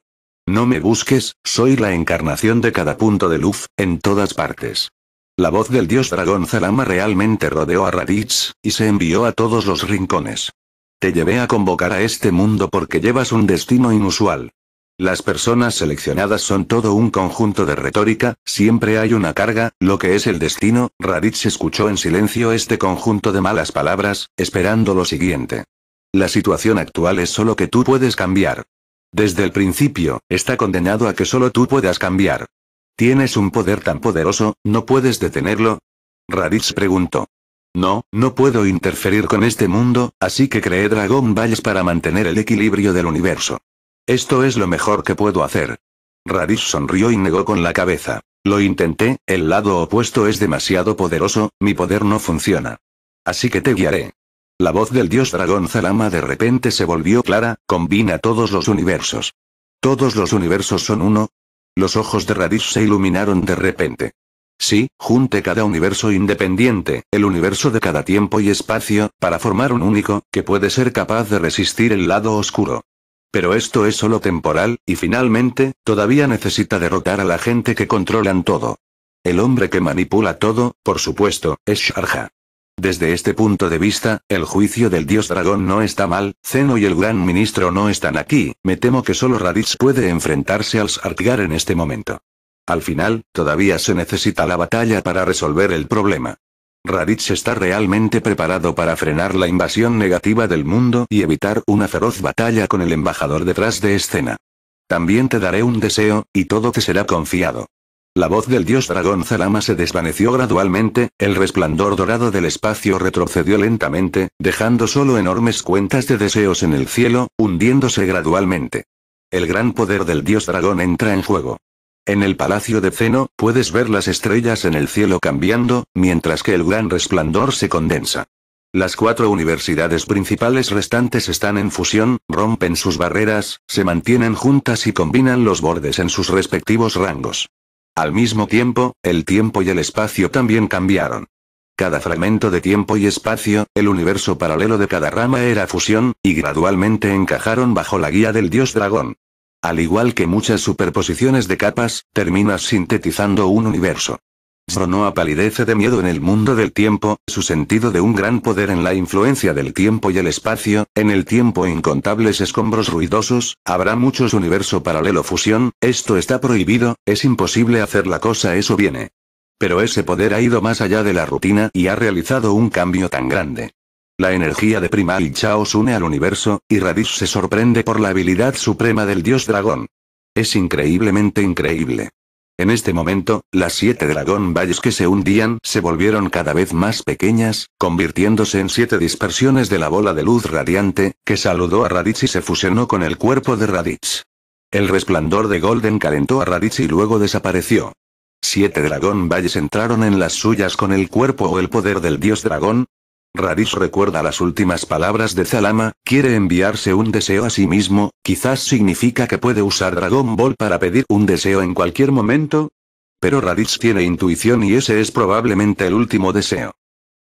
No me busques, soy la encarnación de cada punto de luz, en todas partes. La voz del dios dragón Zalama realmente rodeó a Raditz, y se envió a todos los rincones. Te llevé a convocar a este mundo porque llevas un destino inusual. Las personas seleccionadas son todo un conjunto de retórica, siempre hay una carga, lo que es el destino, Raditz escuchó en silencio este conjunto de malas palabras, esperando lo siguiente. La situación actual es solo que tú puedes cambiar. Desde el principio, está condenado a que solo tú puedas cambiar. ¿Tienes un poder tan poderoso, no puedes detenerlo? Raditz preguntó. No, no puedo interferir con este mundo, así que creé Dragon Balls para mantener el equilibrio del universo. Esto es lo mejor que puedo hacer. Radish sonrió y negó con la cabeza. Lo intenté, el lado opuesto es demasiado poderoso, mi poder no funciona. Así que te guiaré. La voz del dios dragón Zalama de repente se volvió clara, combina todos los universos. ¿Todos los universos son uno? Los ojos de Radish se iluminaron de repente. Sí, junte cada universo independiente, el universo de cada tiempo y espacio, para formar un único, que puede ser capaz de resistir el lado oscuro. Pero esto es solo temporal, y finalmente, todavía necesita derrotar a la gente que controlan todo. El hombre que manipula todo, por supuesto, es Sharja. Desde este punto de vista, el juicio del dios dragón no está mal, Zeno y el gran ministro no están aquí, me temo que solo Raditz puede enfrentarse al Sartgar en este momento. Al final, todavía se necesita la batalla para resolver el problema. Raditz está realmente preparado para frenar la invasión negativa del mundo y evitar una feroz batalla con el embajador detrás de escena. También te daré un deseo, y todo te será confiado. La voz del dios dragón Zalama se desvaneció gradualmente, el resplandor dorado del espacio retrocedió lentamente, dejando solo enormes cuentas de deseos en el cielo, hundiéndose gradualmente. El gran poder del dios dragón entra en juego. En el palacio de Zeno, puedes ver las estrellas en el cielo cambiando, mientras que el gran resplandor se condensa. Las cuatro universidades principales restantes están en fusión, rompen sus barreras, se mantienen juntas y combinan los bordes en sus respectivos rangos. Al mismo tiempo, el tiempo y el espacio también cambiaron. Cada fragmento de tiempo y espacio, el universo paralelo de cada rama era fusión, y gradualmente encajaron bajo la guía del dios dragón. Al igual que muchas superposiciones de capas, termina sintetizando un universo. Zronoa palidece de miedo en el mundo del tiempo, su sentido de un gran poder en la influencia del tiempo y el espacio, en el tiempo incontables escombros ruidosos, habrá muchos universo paralelo fusión, esto está prohibido, es imposible hacer la cosa eso viene. Pero ese poder ha ido más allá de la rutina y ha realizado un cambio tan grande, la energía de Prima y Chaos une al universo, y Raditz se sorprende por la habilidad suprema del dios dragón. Es increíblemente increíble. En este momento, las siete dragón valles que se hundían se volvieron cada vez más pequeñas, convirtiéndose en siete dispersiones de la bola de luz radiante, que saludó a Raditz y se fusionó con el cuerpo de Raditz. El resplandor de Golden calentó a Raditz y luego desapareció. Siete dragón valles entraron en las suyas con el cuerpo o el poder del dios dragón, Raditz recuerda las últimas palabras de Zalama, quiere enviarse un deseo a sí mismo, quizás significa que puede usar Dragon Ball para pedir un deseo en cualquier momento. Pero Raditz tiene intuición y ese es probablemente el último deseo.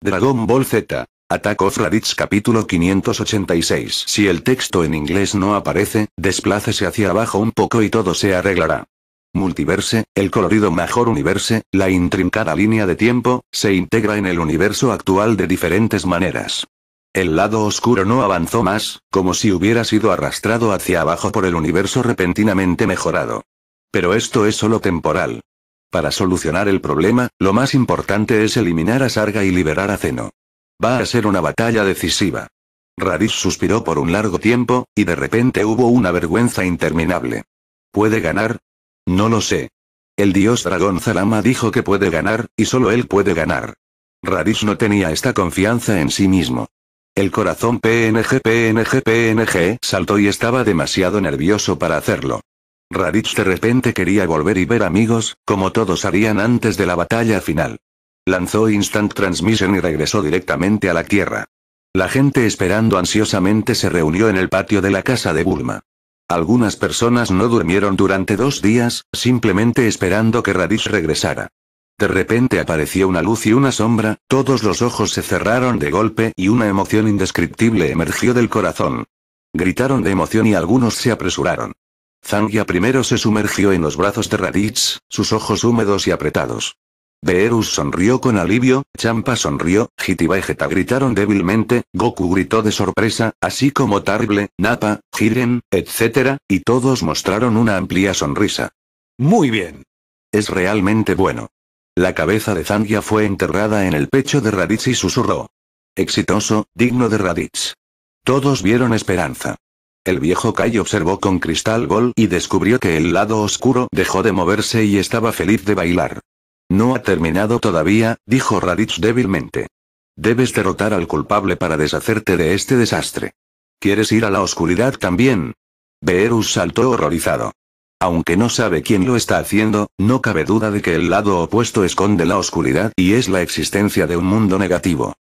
Dragon Ball Z. Attack of Raditz capítulo 586 Si el texto en inglés no aparece, desplácese hacia abajo un poco y todo se arreglará. Multiverse, el colorido mejor universo, la intrincada línea de tiempo, se integra en el universo actual de diferentes maneras. El lado oscuro no avanzó más, como si hubiera sido arrastrado hacia abajo por el universo repentinamente mejorado. Pero esto es solo temporal. Para solucionar el problema, lo más importante es eliminar a Sarga y liberar a Zeno. Va a ser una batalla decisiva. Radis suspiró por un largo tiempo, y de repente hubo una vergüenza interminable. Puede ganar, no lo sé. El dios dragón Zalama dijo que puede ganar, y solo él puede ganar. Radish no tenía esta confianza en sí mismo. El corazón PNG PNG PNG saltó y estaba demasiado nervioso para hacerlo. Raditz de repente quería volver y ver amigos, como todos harían antes de la batalla final. Lanzó Instant Transmission y regresó directamente a la Tierra. La gente esperando ansiosamente se reunió en el patio de la casa de Bulma. Algunas personas no durmieron durante dos días, simplemente esperando que Radish regresara. De repente apareció una luz y una sombra, todos los ojos se cerraron de golpe y una emoción indescriptible emergió del corazón. Gritaron de emoción y algunos se apresuraron. Zangia primero se sumergió en los brazos de Raditz, sus ojos húmedos y apretados. Beerus sonrió con alivio, Champa sonrió, Jitiba y gritaron débilmente, Goku gritó de sorpresa, así como Tarble, Nappa, Jiren, etc., y todos mostraron una amplia sonrisa. Muy bien. Es realmente bueno. La cabeza de Zangia fue enterrada en el pecho de Raditz y susurró. Exitoso, digno de Raditz. Todos vieron esperanza. El viejo Kai observó con cristal gol y descubrió que el lado oscuro dejó de moverse y estaba feliz de bailar. No ha terminado todavía, dijo Raditz débilmente. Debes derrotar al culpable para deshacerte de este desastre. ¿Quieres ir a la oscuridad también? Beerus saltó horrorizado. Aunque no sabe quién lo está haciendo, no cabe duda de que el lado opuesto esconde la oscuridad y es la existencia de un mundo negativo.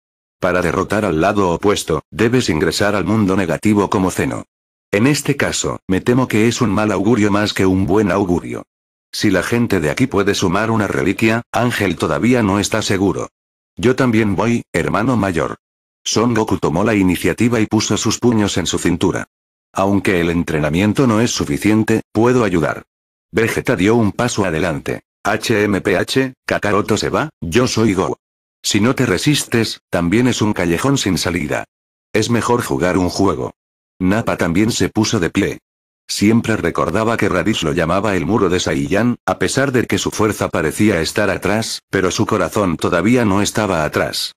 Para derrotar al lado opuesto, debes ingresar al mundo negativo como Zeno. En este caso, me temo que es un mal augurio más que un buen augurio. Si la gente de aquí puede sumar una reliquia, Ángel todavía no está seguro. Yo también voy, hermano mayor. Son Goku tomó la iniciativa y puso sus puños en su cintura. Aunque el entrenamiento no es suficiente, puedo ayudar. Vegeta dio un paso adelante. HMPH, Kakaroto se va, yo soy Go. Si no te resistes, también es un callejón sin salida. Es mejor jugar un juego. Napa también se puso de pie. Siempre recordaba que Radis lo llamaba el muro de Saiyan, a pesar de que su fuerza parecía estar atrás, pero su corazón todavía no estaba atrás.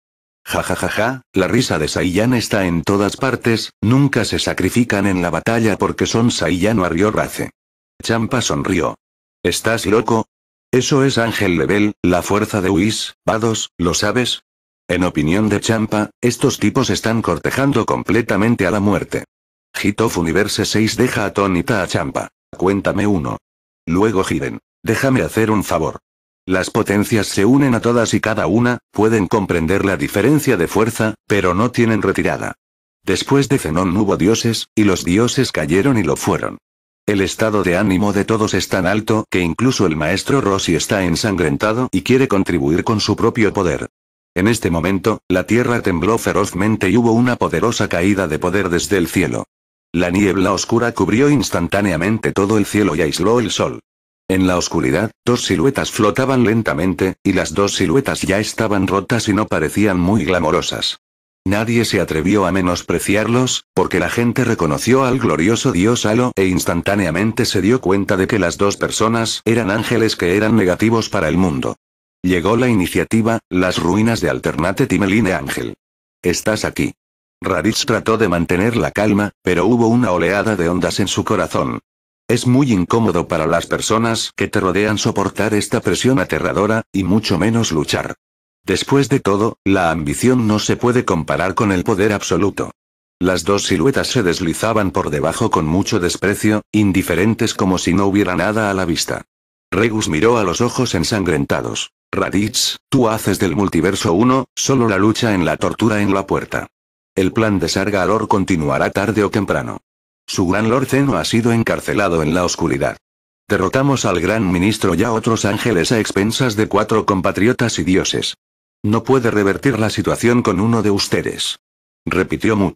Ja ja ja ja, la risa de Saiyan está en todas partes, nunca se sacrifican en la batalla porque son Saiyan o Race. Champa sonrió. ¿Estás loco? Eso es Ángel Level, la fuerza de Whis, Vados, ¿lo sabes? En opinión de Champa, estos tipos están cortejando completamente a la muerte. Hit Universe 6 deja atónita a Champa. Cuéntame uno. Luego Jiren. Déjame hacer un favor. Las potencias se unen a todas y cada una, pueden comprender la diferencia de fuerza, pero no tienen retirada. Después de Zenón hubo dioses, y los dioses cayeron y lo fueron. El estado de ánimo de todos es tan alto que incluso el maestro Rossi está ensangrentado y quiere contribuir con su propio poder. En este momento, la tierra tembló ferozmente y hubo una poderosa caída de poder desde el cielo. La niebla oscura cubrió instantáneamente todo el cielo y aisló el sol. En la oscuridad, dos siluetas flotaban lentamente, y las dos siluetas ya estaban rotas y no parecían muy glamorosas. Nadie se atrevió a menospreciarlos, porque la gente reconoció al glorioso dios Halo e instantáneamente se dio cuenta de que las dos personas eran ángeles que eran negativos para el mundo. Llegó la iniciativa, las ruinas de Alternate Timeline Ángel. Estás aquí. Raditz trató de mantener la calma, pero hubo una oleada de ondas en su corazón. Es muy incómodo para las personas que te rodean soportar esta presión aterradora, y mucho menos luchar. Después de todo, la ambición no se puede comparar con el poder absoluto. Las dos siluetas se deslizaban por debajo con mucho desprecio, indiferentes como si no hubiera nada a la vista. Regus miró a los ojos ensangrentados. Raditz, tú haces del multiverso uno, solo la lucha en la tortura en la puerta. El plan de Sargaror continuará tarde o temprano. Su gran Lord Zeno ha sido encarcelado en la oscuridad. Derrotamos al gran ministro y a otros ángeles a expensas de cuatro compatriotas y dioses. No puede revertir la situación con uno de ustedes. Repitió Mut.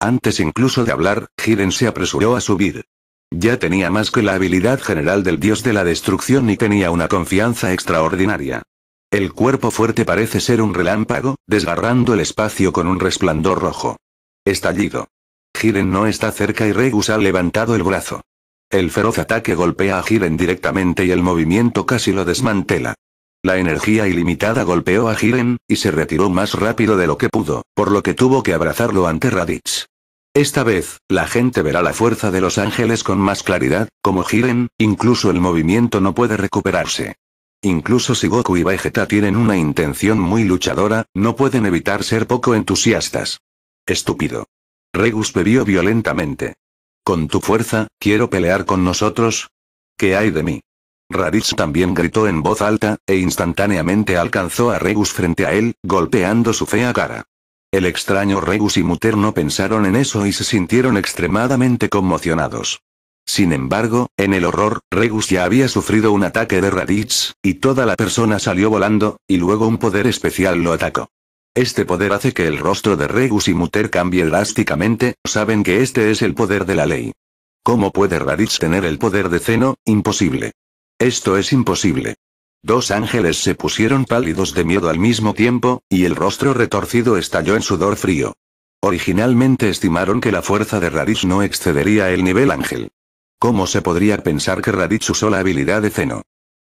Antes incluso de hablar, Giren se apresuró a subir. Ya tenía más que la habilidad general del dios de la destrucción y tenía una confianza extraordinaria. El cuerpo fuerte parece ser un relámpago, desgarrando el espacio con un resplandor rojo. Estallido. Jiren no está cerca y Regus ha levantado el brazo. El feroz ataque golpea a Jiren directamente y el movimiento casi lo desmantela. La energía ilimitada golpeó a Jiren, y se retiró más rápido de lo que pudo, por lo que tuvo que abrazarlo ante Raditz. Esta vez, la gente verá la fuerza de los ángeles con más claridad, como Jiren, incluso el movimiento no puede recuperarse. Incluso si Goku y Vegeta tienen una intención muy luchadora, no pueden evitar ser poco entusiastas. Estúpido. Regus bebió violentamente. Con tu fuerza, quiero pelear con nosotros. ¿Qué hay de mí? Raditz también gritó en voz alta, e instantáneamente alcanzó a Regus frente a él, golpeando su fea cara. El extraño Regus y Muter no pensaron en eso y se sintieron extremadamente conmocionados. Sin embargo, en el horror, Regus ya había sufrido un ataque de Raditz, y toda la persona salió volando, y luego un poder especial lo atacó. Este poder hace que el rostro de Regus y Muter cambie drásticamente, saben que este es el poder de la ley. ¿Cómo puede Raditz tener el poder de Zeno? Imposible. Esto es imposible. Dos ángeles se pusieron pálidos de miedo al mismo tiempo, y el rostro retorcido estalló en sudor frío. Originalmente estimaron que la fuerza de Raditz no excedería el nivel ángel. ¿Cómo se podría pensar que Raditz usó la habilidad de Zeno?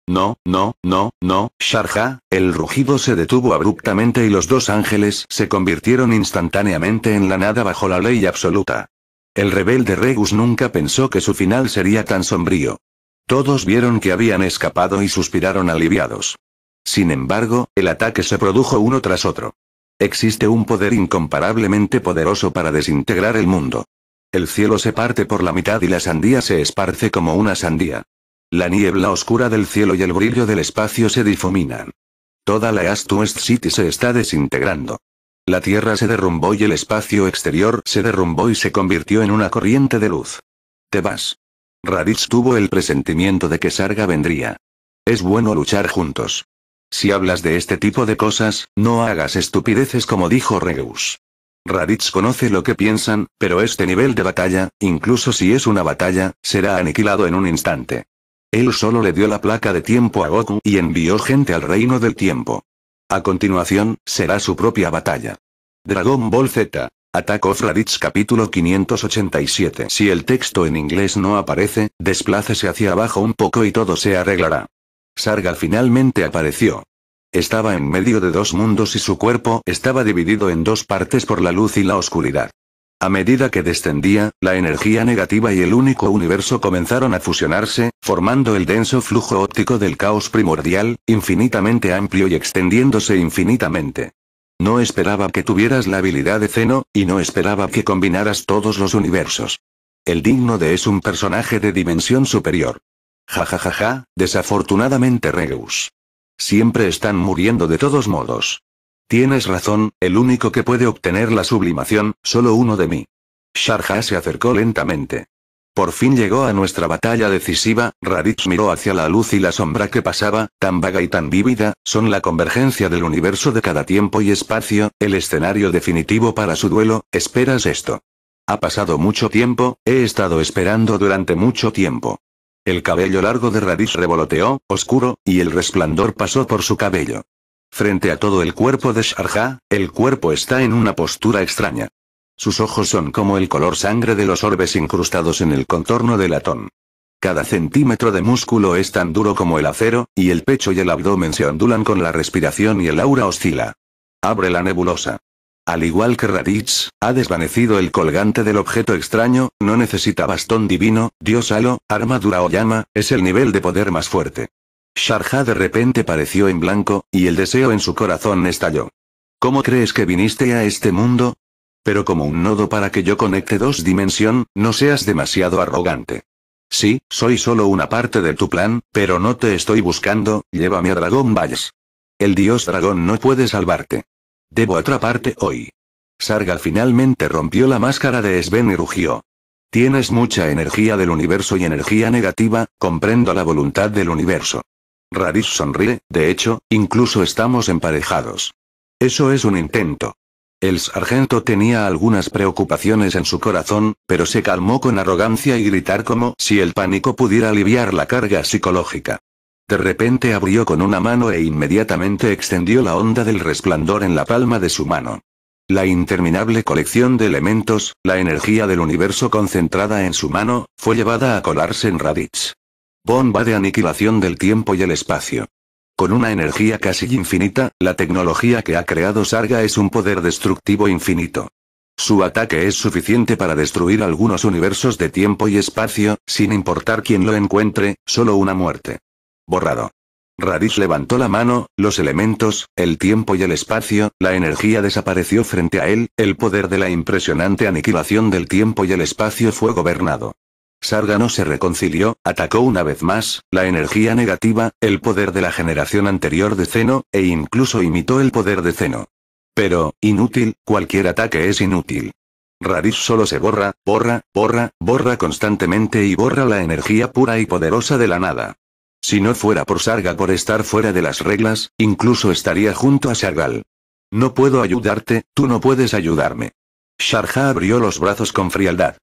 No, no, no, no, Sharja, el rugido se detuvo abruptamente y los dos ángeles se convirtieron instantáneamente en la nada bajo la ley absoluta. El rebelde Regus nunca pensó que su final sería tan sombrío. Todos vieron que habían escapado y suspiraron aliviados. Sin embargo, el ataque se produjo uno tras otro. Existe un poder incomparablemente poderoso para desintegrar el mundo. El cielo se parte por la mitad y la sandía se esparce como una sandía. La niebla oscura del cielo y el brillo del espacio se difuminan. Toda la East West City se está desintegrando. La tierra se derrumbó y el espacio exterior se derrumbó y se convirtió en una corriente de luz. Te vas. Raditz tuvo el presentimiento de que Sarga vendría. Es bueno luchar juntos. Si hablas de este tipo de cosas, no hagas estupideces como dijo Reus. Raditz conoce lo que piensan, pero este nivel de batalla, incluso si es una batalla, será aniquilado en un instante. Él solo le dio la placa de tiempo a Goku y envió gente al reino del tiempo. A continuación, será su propia batalla. Dragon Ball Z. Attack of Raditz capítulo 587 Si el texto en inglés no aparece, desplácese hacia abajo un poco y todo se arreglará. Sarga finalmente apareció. Estaba en medio de dos mundos y su cuerpo estaba dividido en dos partes por la luz y la oscuridad. A medida que descendía, la energía negativa y el único universo comenzaron a fusionarse, formando el denso flujo óptico del caos primordial, infinitamente amplio y extendiéndose infinitamente. No esperaba que tuvieras la habilidad de Zeno, y no esperaba que combinaras todos los universos. El digno de es un personaje de dimensión superior. Ja ja ja ja, desafortunadamente Regus. Siempre están muriendo de todos modos. Tienes razón, el único que puede obtener la sublimación, solo uno de mí. Sharjah se acercó lentamente. Por fin llegó a nuestra batalla decisiva, Raditz miró hacia la luz y la sombra que pasaba, tan vaga y tan vívida, son la convergencia del universo de cada tiempo y espacio, el escenario definitivo para su duelo, esperas esto. Ha pasado mucho tiempo, he estado esperando durante mucho tiempo. El cabello largo de Radish revoloteó, oscuro, y el resplandor pasó por su cabello. Frente a todo el cuerpo de Sharja, el cuerpo está en una postura extraña. Sus ojos son como el color sangre de los orbes incrustados en el contorno del latón. Cada centímetro de músculo es tan duro como el acero, y el pecho y el abdomen se ondulan con la respiración y el aura oscila. Abre la nebulosa. Al igual que Raditz, ha desvanecido el colgante del objeto extraño, no necesita bastón divino, dios halo, armadura o llama, es el nivel de poder más fuerte. Sharja de repente pareció en blanco, y el deseo en su corazón estalló. ¿Cómo crees que viniste a este mundo? Pero como un nodo para que yo conecte dos dimensión, no seas demasiado arrogante. Sí, soy solo una parte de tu plan, pero no te estoy buscando, llévame a Dragón Valles. El dios dragón no puede salvarte. Debo atraparte hoy. Sarga finalmente rompió la máscara de Sven y rugió. Tienes mucha energía del universo y energía negativa, comprendo la voluntad del universo. Radish sonríe, de hecho, incluso estamos emparejados. Eso es un intento. El sargento tenía algunas preocupaciones en su corazón, pero se calmó con arrogancia y gritar como si el pánico pudiera aliviar la carga psicológica. De repente abrió con una mano e inmediatamente extendió la onda del resplandor en la palma de su mano. La interminable colección de elementos, la energía del universo concentrada en su mano, fue llevada a colarse en Raditz. Bomba de aniquilación del tiempo y el espacio. Con una energía casi infinita, la tecnología que ha creado Sarga es un poder destructivo infinito. Su ataque es suficiente para destruir algunos universos de tiempo y espacio, sin importar quién lo encuentre, solo una muerte. Borrado. Radish levantó la mano, los elementos, el tiempo y el espacio, la energía desapareció frente a él, el poder de la impresionante aniquilación del tiempo y el espacio fue gobernado. no se reconcilió, atacó una vez más, la energía negativa, el poder de la generación anterior de Zeno, e incluso imitó el poder de Zeno. Pero, inútil, cualquier ataque es inútil. Radish solo se borra, borra, borra, borra constantemente y borra la energía pura y poderosa de la nada. Si no fuera por Sarga por estar fuera de las reglas, incluso estaría junto a Sargal. No puedo ayudarte, tú no puedes ayudarme. Sharja abrió los brazos con frialdad.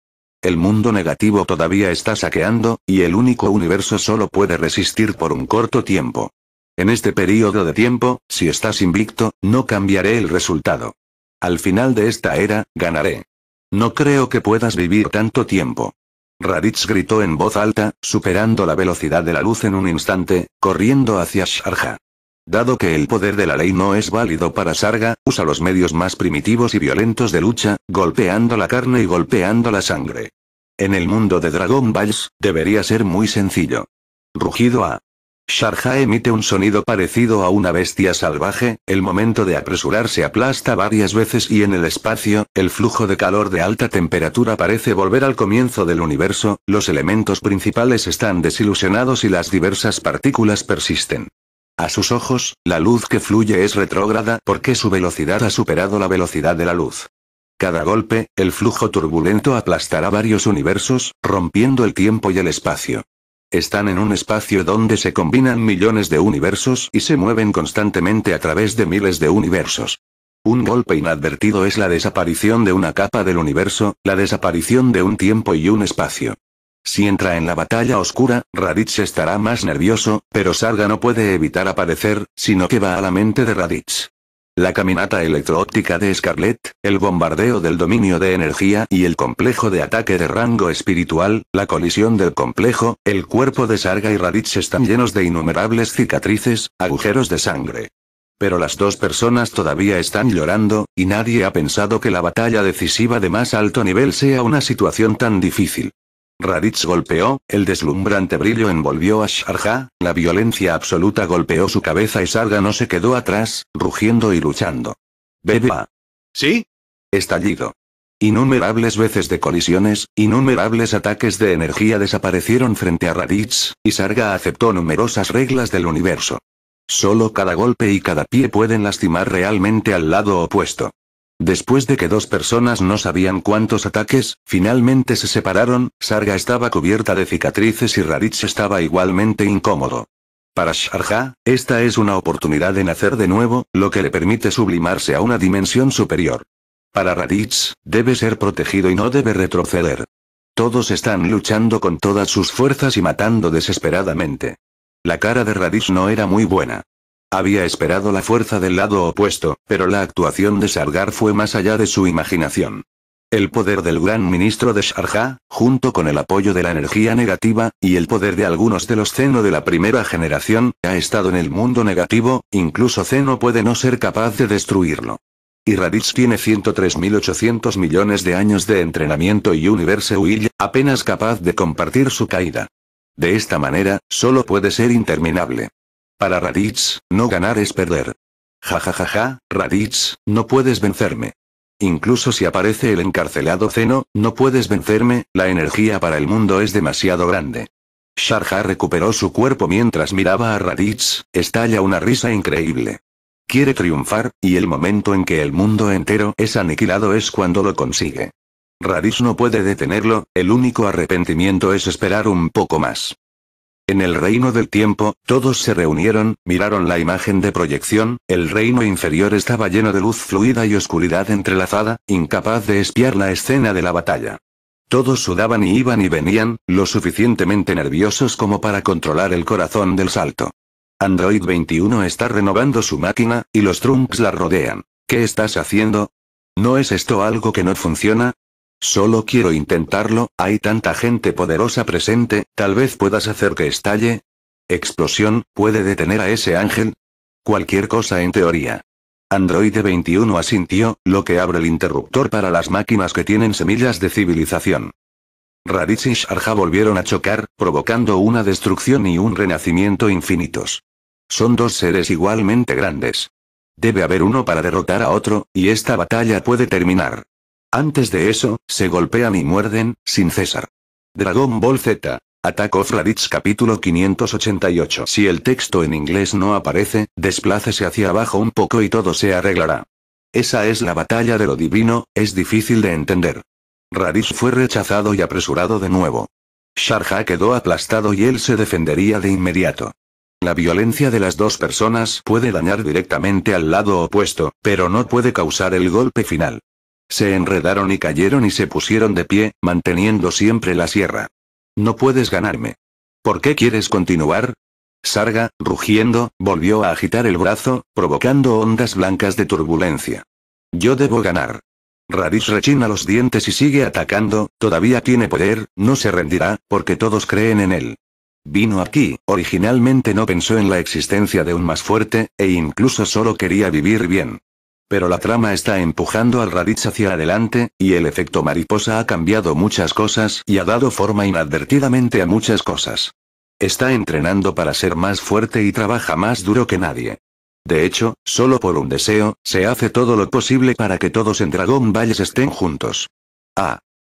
El mundo negativo todavía está saqueando, y el único universo solo puede resistir por un corto tiempo. En este periodo de tiempo, si estás invicto, no cambiaré el resultado. Al final de esta era, ganaré. No creo que puedas vivir tanto tiempo. Raditz gritó en voz alta, superando la velocidad de la luz en un instante, corriendo hacia Sharja. Dado que el poder de la ley no es válido para Sarga, usa los medios más primitivos y violentos de lucha, golpeando la carne y golpeando la sangre. En el mundo de Dragon Balls, debería ser muy sencillo. Rugido A. Sharja emite un sonido parecido a una bestia salvaje, el momento de apresurarse aplasta varias veces y en el espacio, el flujo de calor de alta temperatura parece volver al comienzo del universo, los elementos principales están desilusionados y las diversas partículas persisten. A sus ojos, la luz que fluye es retrógrada porque su velocidad ha superado la velocidad de la luz. Cada golpe, el flujo turbulento aplastará varios universos, rompiendo el tiempo y el espacio. Están en un espacio donde se combinan millones de universos y se mueven constantemente a través de miles de universos. Un golpe inadvertido es la desaparición de una capa del universo, la desaparición de un tiempo y un espacio. Si entra en la batalla oscura, Raditz estará más nervioso, pero Sarga no puede evitar aparecer, sino que va a la mente de Raditz la caminata electroóptica de Scarlett, el bombardeo del dominio de energía y el complejo de ataque de rango espiritual, la colisión del complejo, el cuerpo de Sarga y Raditz están llenos de innumerables cicatrices, agujeros de sangre. Pero las dos personas todavía están llorando, y nadie ha pensado que la batalla decisiva de más alto nivel sea una situación tan difícil. Raditz golpeó, el deslumbrante brillo envolvió a Sharja, la violencia absoluta golpeó su cabeza y Sarga no se quedó atrás, rugiendo y luchando. Beba. ¿Sí? Estallido. Innumerables veces de colisiones, innumerables ataques de energía desaparecieron frente a Raditz, y Sarga aceptó numerosas reglas del universo. Solo cada golpe y cada pie pueden lastimar realmente al lado opuesto. Después de que dos personas no sabían cuántos ataques, finalmente se separaron, Sarga estaba cubierta de cicatrices y Raditz estaba igualmente incómodo. Para Sharja, esta es una oportunidad de nacer de nuevo, lo que le permite sublimarse a una dimensión superior. Para Raditz, debe ser protegido y no debe retroceder. Todos están luchando con todas sus fuerzas y matando desesperadamente. La cara de Raditz no era muy buena. Había esperado la fuerza del lado opuesto, pero la actuación de Sargar fue más allá de su imaginación. El poder del gran ministro de Sharjah, junto con el apoyo de la energía negativa, y el poder de algunos de los Zeno de la primera generación, ha estado en el mundo negativo, incluso Zeno puede no ser capaz de destruirlo. Y Raditz tiene 103.800 millones de años de entrenamiento y Universo Will, apenas capaz de compartir su caída. De esta manera, solo puede ser interminable. Para Raditz, no ganar es perder. Ja ja ja ja, Raditz, no puedes vencerme. Incluso si aparece el encarcelado Zeno, no puedes vencerme, la energía para el mundo es demasiado grande. Sharja recuperó su cuerpo mientras miraba a Raditz, estalla una risa increíble. Quiere triunfar, y el momento en que el mundo entero es aniquilado es cuando lo consigue. Raditz no puede detenerlo, el único arrepentimiento es esperar un poco más. En el reino del tiempo, todos se reunieron, miraron la imagen de proyección, el reino inferior estaba lleno de luz fluida y oscuridad entrelazada, incapaz de espiar la escena de la batalla. Todos sudaban y iban y venían, lo suficientemente nerviosos como para controlar el corazón del salto. Android 21 está renovando su máquina, y los Trunks la rodean. ¿Qué estás haciendo? ¿No es esto algo que no funciona? Solo quiero intentarlo, hay tanta gente poderosa presente, tal vez puedas hacer que estalle. Explosión, ¿puede detener a ese ángel? Cualquier cosa en teoría. Androide 21 asintió, lo que abre el interruptor para las máquinas que tienen semillas de civilización. Raditz y Sharja volvieron a chocar, provocando una destrucción y un renacimiento infinitos. Son dos seres igualmente grandes. Debe haber uno para derrotar a otro, y esta batalla puede terminar. Antes de eso, se golpean y muerden, sin cesar. Dragon Ball Z. Attack of Raditz capítulo 588 Si el texto en inglés no aparece, desplácese hacia abajo un poco y todo se arreglará. Esa es la batalla de lo divino, es difícil de entender. Raditz fue rechazado y apresurado de nuevo. Sharja quedó aplastado y él se defendería de inmediato. La violencia de las dos personas puede dañar directamente al lado opuesto, pero no puede causar el golpe final. Se enredaron y cayeron y se pusieron de pie, manteniendo siempre la sierra. No puedes ganarme. ¿Por qué quieres continuar? Sarga, rugiendo, volvió a agitar el brazo, provocando ondas blancas de turbulencia. Yo debo ganar. Radish rechina los dientes y sigue atacando, todavía tiene poder, no se rendirá, porque todos creen en él. Vino aquí, originalmente no pensó en la existencia de un más fuerte, e incluso solo quería vivir bien. Pero la trama está empujando al Raditz hacia adelante, y el efecto mariposa ha cambiado muchas cosas y ha dado forma inadvertidamente a muchas cosas. Está entrenando para ser más fuerte y trabaja más duro que nadie. De hecho, solo por un deseo, se hace todo lo posible para que todos en Dragon Valles estén juntos. Ah.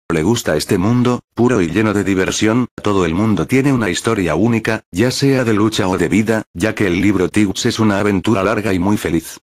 Le gusta este mundo, puro y lleno de diversión, todo el mundo tiene una historia única, ya sea de lucha o de vida, ya que el libro Tiggs es una aventura larga y muy feliz.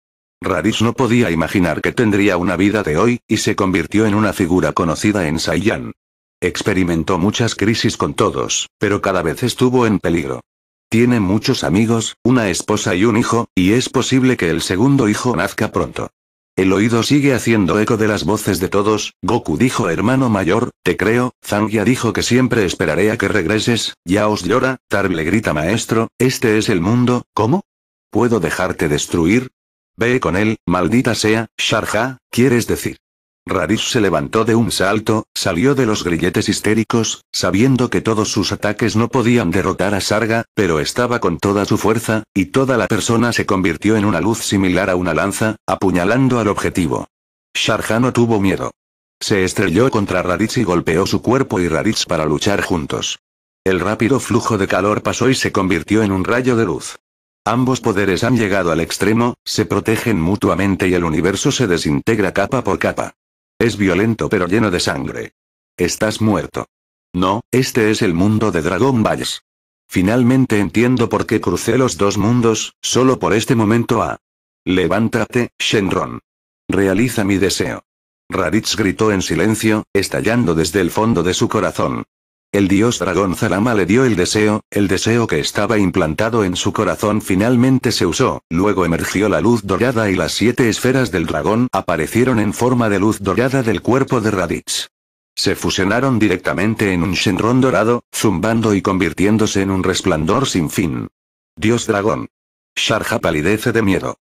Raditz no podía imaginar que tendría una vida de hoy, y se convirtió en una figura conocida en Saiyan. Experimentó muchas crisis con todos, pero cada vez estuvo en peligro. Tiene muchos amigos, una esposa y un hijo, y es posible que el segundo hijo nazca pronto. El oído sigue haciendo eco de las voces de todos, Goku dijo hermano mayor, te creo, Zangya dijo que siempre esperaré a que regreses, ya os llora, Tarble le grita maestro, este es el mundo, ¿cómo? ¿Puedo dejarte destruir? Ve con él, maldita sea, Sharjah, quieres decir. Radish se levantó de un salto, salió de los grilletes histéricos, sabiendo que todos sus ataques no podían derrotar a Sarga, pero estaba con toda su fuerza, y toda la persona se convirtió en una luz similar a una lanza, apuñalando al objetivo. Sharjah no tuvo miedo. Se estrelló contra Raditz y golpeó su cuerpo y Raditz para luchar juntos. El rápido flujo de calor pasó y se convirtió en un rayo de luz. Ambos poderes han llegado al extremo, se protegen mutuamente y el universo se desintegra capa por capa. Es violento pero lleno de sangre. Estás muerto. No, este es el mundo de Dragon Balls. Finalmente entiendo por qué crucé los dos mundos, solo por este momento a. Levántate, Shenron. Realiza mi deseo. Raditz gritó en silencio, estallando desde el fondo de su corazón. El dios dragón Zalama le dio el deseo, el deseo que estaba implantado en su corazón finalmente se usó, luego emergió la luz dorada y las siete esferas del dragón aparecieron en forma de luz dorada del cuerpo de Raditz. Se fusionaron directamente en un Shenron dorado, zumbando y convirtiéndose en un resplandor sin fin. Dios dragón. Sharja palidece de miedo.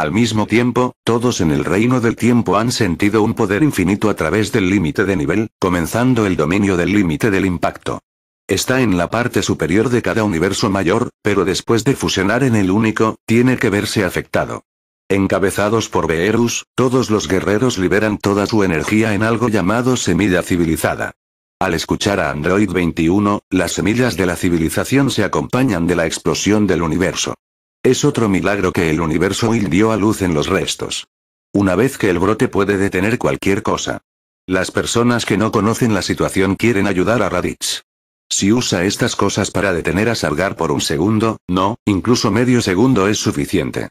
Al mismo tiempo, todos en el reino del tiempo han sentido un poder infinito a través del límite de nivel, comenzando el dominio del límite del impacto. Está en la parte superior de cada universo mayor, pero después de fusionar en el único, tiene que verse afectado. Encabezados por Beerus, todos los guerreros liberan toda su energía en algo llamado semilla civilizada. Al escuchar a Android 21, las semillas de la civilización se acompañan de la explosión del universo. Es otro milagro que el universo Will dio a luz en los restos. Una vez que el brote puede detener cualquier cosa. Las personas que no conocen la situación quieren ayudar a Raditz. Si usa estas cosas para detener a Salgar por un segundo, no, incluso medio segundo es suficiente.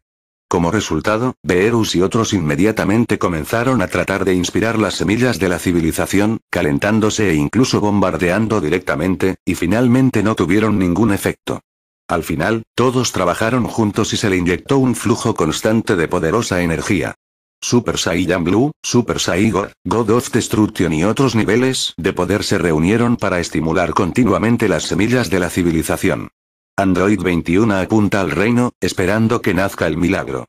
Como resultado, Beerus y otros inmediatamente comenzaron a tratar de inspirar las semillas de la civilización, calentándose e incluso bombardeando directamente, y finalmente no tuvieron ningún efecto. Al final, todos trabajaron juntos y se le inyectó un flujo constante de poderosa energía. Super Saiyan Blue, Super Saiyan God, God of Destruction y otros niveles de poder se reunieron para estimular continuamente las semillas de la civilización. Android 21 apunta al reino, esperando que nazca el milagro.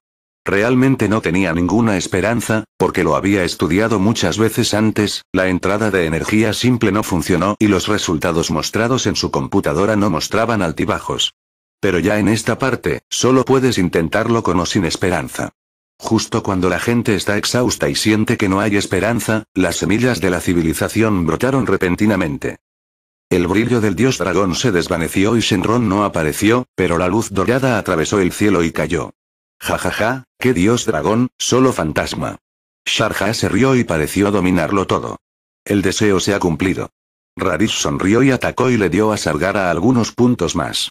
Realmente no tenía ninguna esperanza, porque lo había estudiado muchas veces antes, la entrada de energía simple no funcionó y los resultados mostrados en su computadora no mostraban altibajos. Pero ya en esta parte, solo puedes intentarlo con o sin esperanza. Justo cuando la gente está exhausta y siente que no hay esperanza, las semillas de la civilización brotaron repentinamente. El brillo del dios dragón se desvaneció y Shenron no apareció, pero la luz dorada atravesó el cielo y cayó. Ja ja ja, qué dios dragón, solo fantasma. Sharja se rió y pareció dominarlo todo. El deseo se ha cumplido. Radish sonrió y atacó y le dio a Sargara algunos puntos más.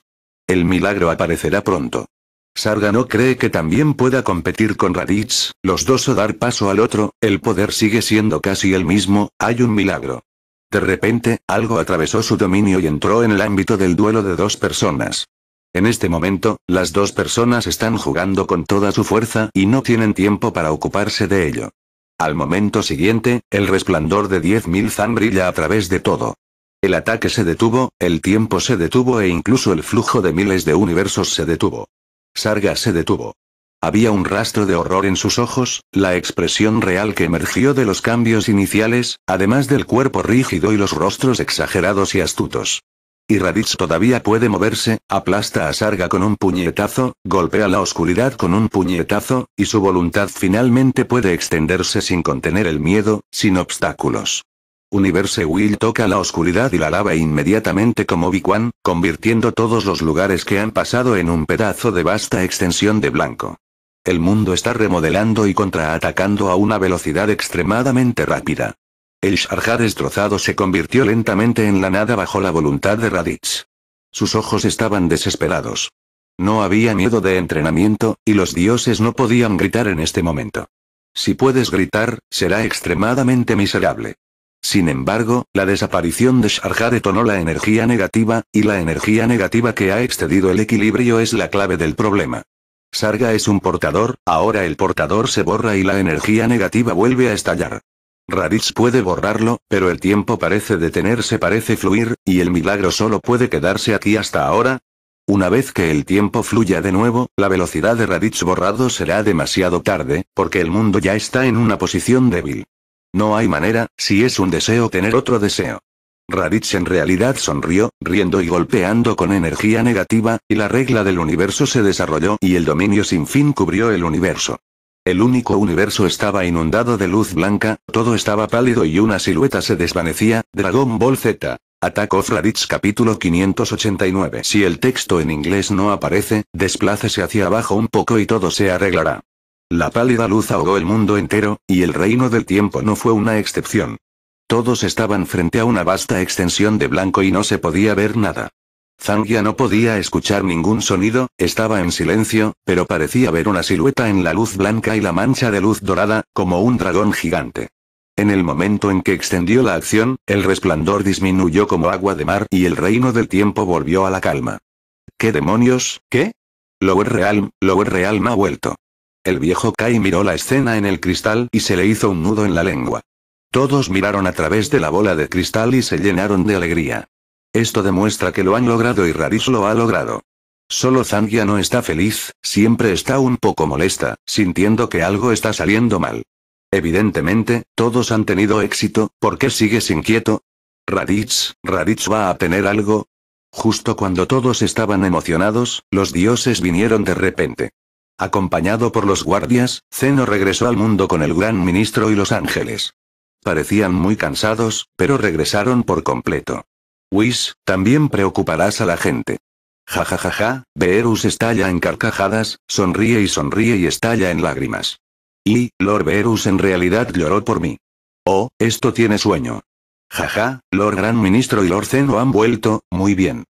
El milagro aparecerá pronto. Sarga no cree que también pueda competir con Raditz, los dos o dar paso al otro, el poder sigue siendo casi el mismo, hay un milagro. De repente, algo atravesó su dominio y entró en el ámbito del duelo de dos personas. En este momento, las dos personas están jugando con toda su fuerza y no tienen tiempo para ocuparse de ello. Al momento siguiente, el resplandor de 10.000 Zan brilla a través de todo. El ataque se detuvo, el tiempo se detuvo e incluso el flujo de miles de universos se detuvo. Sarga se detuvo. Había un rastro de horror en sus ojos, la expresión real que emergió de los cambios iniciales, además del cuerpo rígido y los rostros exagerados y astutos. Y Raditz todavía puede moverse, aplasta a Sarga con un puñetazo, golpea la oscuridad con un puñetazo, y su voluntad finalmente puede extenderse sin contener el miedo, sin obstáculos. Universe Will toca la oscuridad y la lava inmediatamente como Biquan, convirtiendo todos los lugares que han pasado en un pedazo de vasta extensión de blanco. El mundo está remodelando y contraatacando a una velocidad extremadamente rápida. El Sharjah destrozado se convirtió lentamente en la nada bajo la voluntad de Raditz. Sus ojos estaban desesperados. No había miedo de entrenamiento, y los dioses no podían gritar en este momento. Si puedes gritar, será extremadamente miserable. Sin embargo, la desaparición de Sharja detonó la energía negativa, y la energía negativa que ha excedido el equilibrio es la clave del problema. Sarga es un portador, ahora el portador se borra y la energía negativa vuelve a estallar. Raditz puede borrarlo, pero el tiempo parece detenerse, parece fluir, y el milagro solo puede quedarse aquí hasta ahora. Una vez que el tiempo fluya de nuevo, la velocidad de Raditz borrado será demasiado tarde, porque el mundo ya está en una posición débil. No hay manera, si es un deseo tener otro deseo. Raditz en realidad sonrió, riendo y golpeando con energía negativa, y la regla del universo se desarrolló y el dominio sin fin cubrió el universo. El único universo estaba inundado de luz blanca, todo estaba pálido y una silueta se desvanecía, Dragon Ball Z. Attack of Raditz capítulo 589 Si el texto en inglés no aparece, desplácese hacia abajo un poco y todo se arreglará. La pálida luz ahogó el mundo entero, y el reino del tiempo no fue una excepción. Todos estaban frente a una vasta extensión de blanco y no se podía ver nada. Zangia no podía escuchar ningún sonido, estaba en silencio, pero parecía ver una silueta en la luz blanca y la mancha de luz dorada, como un dragón gigante. En el momento en que extendió la acción, el resplandor disminuyó como agua de mar y el reino del tiempo volvió a la calma. ¿Qué demonios? ¿Qué? Lower Realm, Lower Realm ha vuelto. El viejo Kai miró la escena en el cristal y se le hizo un nudo en la lengua. Todos miraron a través de la bola de cristal y se llenaron de alegría. Esto demuestra que lo han logrado y Raditz lo ha logrado. Solo Zangia no está feliz, siempre está un poco molesta, sintiendo que algo está saliendo mal. Evidentemente, todos han tenido éxito, ¿por qué sigues inquieto? Raditz, Raditz va a tener algo. Justo cuando todos estaban emocionados, los dioses vinieron de repente. Acompañado por los guardias, Zeno regresó al mundo con el gran ministro y los ángeles. Parecían muy cansados, pero regresaron por completo. Whis, también preocuparás a la gente. Ja ja ja ja, Beerus estalla en carcajadas, sonríe y sonríe y estalla en lágrimas. Y, Lord Beerus en realidad lloró por mí. Oh, esto tiene sueño. Ja ja, Lord Gran Ministro y Lord Zeno han vuelto, muy bien.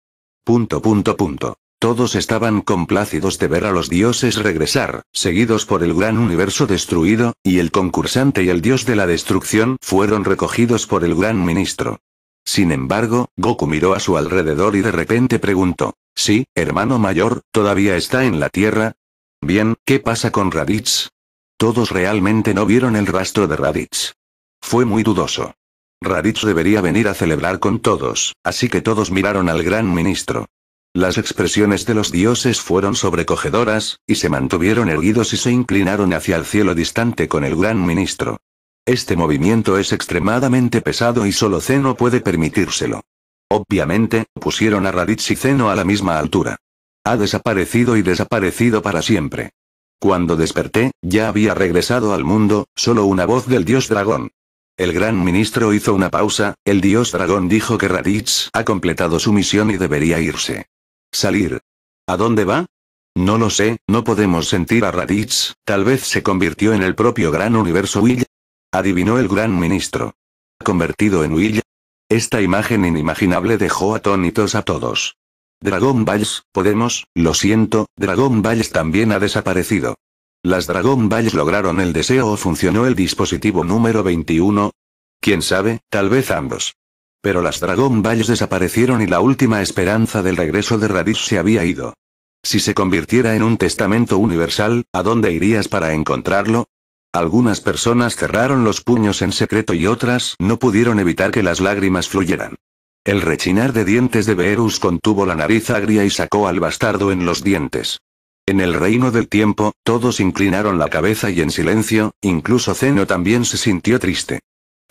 Punto punto punto. Todos estaban complacidos de ver a los dioses regresar, seguidos por el gran universo destruido, y el concursante y el dios de la destrucción fueron recogidos por el gran ministro. Sin embargo, Goku miró a su alrededor y de repente preguntó, ¿Sí, hermano mayor, todavía está en la Tierra? Bien, ¿qué pasa con Raditz? Todos realmente no vieron el rastro de Raditz. Fue muy dudoso. Raditz debería venir a celebrar con todos, así que todos miraron al gran ministro. Las expresiones de los dioses fueron sobrecogedoras, y se mantuvieron erguidos y se inclinaron hacia el cielo distante con el gran ministro. Este movimiento es extremadamente pesado y solo Zeno puede permitírselo. Obviamente, pusieron a Raditz y Zeno a la misma altura. Ha desaparecido y desaparecido para siempre. Cuando desperté, ya había regresado al mundo, solo una voz del dios dragón. El gran ministro hizo una pausa, el dios dragón dijo que Raditz ha completado su misión y debería irse. Salir. ¿A dónde va? No lo sé, no podemos sentir a Raditz, tal vez se convirtió en el propio gran universo Will. Adivinó el gran ministro. Convertido en Will. Esta imagen inimaginable dejó atónitos a todos. Dragon Balls, podemos, lo siento, Dragon Balls también ha desaparecido. Las Dragon Balls lograron el deseo o funcionó el dispositivo número 21. Quién sabe, tal vez ambos. Pero las Dragon Balls desaparecieron y la última esperanza del regreso de Raditz se había ido. Si se convirtiera en un testamento universal, ¿a dónde irías para encontrarlo? Algunas personas cerraron los puños en secreto y otras no pudieron evitar que las lágrimas fluyeran. El rechinar de dientes de Beerus contuvo la nariz agria y sacó al bastardo en los dientes. En el reino del tiempo, todos inclinaron la cabeza y en silencio, incluso Zeno también se sintió triste.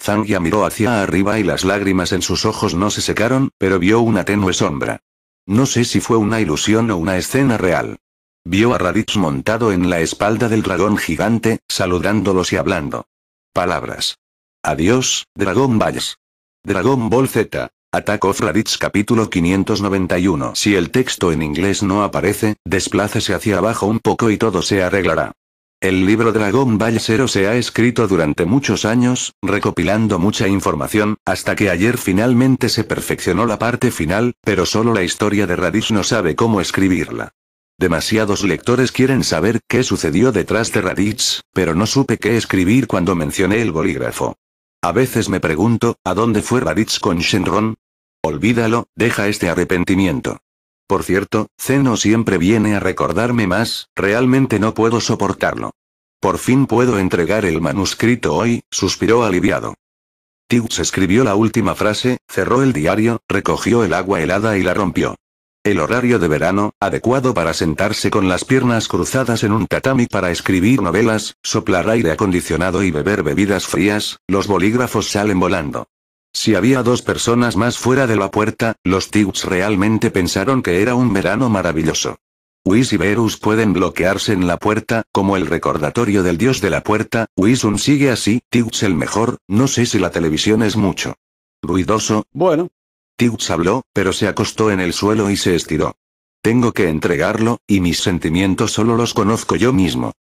Zangia miró hacia arriba y las lágrimas en sus ojos no se secaron, pero vio una tenue sombra. No sé si fue una ilusión o una escena real. Vio a Raditz montado en la espalda del dragón gigante, saludándolos y hablando. Palabras. Adiós, Dragón Balls. Dragón Ball Z. Attack of Raditz capítulo 591 Si el texto en inglés no aparece, desplácese hacia abajo un poco y todo se arreglará. El libro Dragon Ball Zero se ha escrito durante muchos años, recopilando mucha información, hasta que ayer finalmente se perfeccionó la parte final, pero solo la historia de Raditz no sabe cómo escribirla. Demasiados lectores quieren saber qué sucedió detrás de Raditz, pero no supe qué escribir cuando mencioné el bolígrafo. A veces me pregunto, ¿a dónde fue Raditz con Shenron? Olvídalo, deja este arrepentimiento. Por cierto, Zeno siempre viene a recordarme más, realmente no puedo soportarlo. Por fin puedo entregar el manuscrito hoy, suspiró aliviado. Tiggs escribió la última frase, cerró el diario, recogió el agua helada y la rompió. El horario de verano, adecuado para sentarse con las piernas cruzadas en un tatami para escribir novelas, soplar aire acondicionado y beber bebidas frías, los bolígrafos salen volando. Si había dos personas más fuera de la puerta, los Tiggs realmente pensaron que era un verano maravilloso. Whis y Verus pueden bloquearse en la puerta, como el recordatorio del dios de la puerta, Wisun sigue así, Tiggs, el mejor, no sé si la televisión es mucho. Ruidoso, bueno. Tigs habló, pero se acostó en el suelo y se estiró. Tengo que entregarlo, y mis sentimientos solo los conozco yo mismo.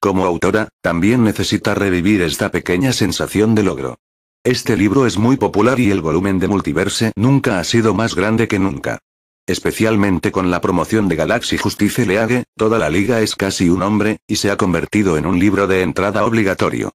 Como autora, también necesita revivir esta pequeña sensación de logro. Este libro es muy popular y el volumen de Multiverse nunca ha sido más grande que nunca. Especialmente con la promoción de Galaxy Justice League, toda la liga es casi un hombre, y se ha convertido en un libro de entrada obligatorio.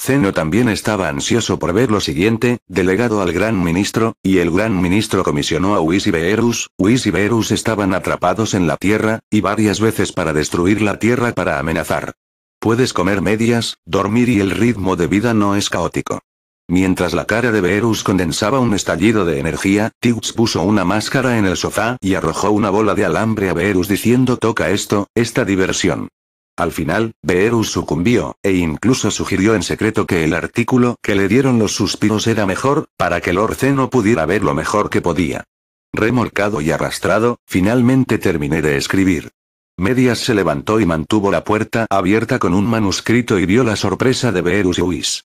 Zeno también estaba ansioso por ver lo siguiente, delegado al gran ministro, y el gran ministro comisionó a Whis y Beerus, Whis y Beerus estaban atrapados en la Tierra, y varias veces para destruir la Tierra para amenazar. Puedes comer medias, dormir y el ritmo de vida no es caótico. Mientras la cara de Beerus condensaba un estallido de energía, Tiggs puso una máscara en el sofá y arrojó una bola de alambre a Beerus diciendo toca esto, esta diversión. Al final, Beerus sucumbió, e incluso sugirió en secreto que el artículo que le dieron los suspiros era mejor, para que Lord no pudiera ver lo mejor que podía. Remolcado y arrastrado, finalmente terminé de escribir. Medias se levantó y mantuvo la puerta abierta con un manuscrito y vio la sorpresa de Beerus y Whis.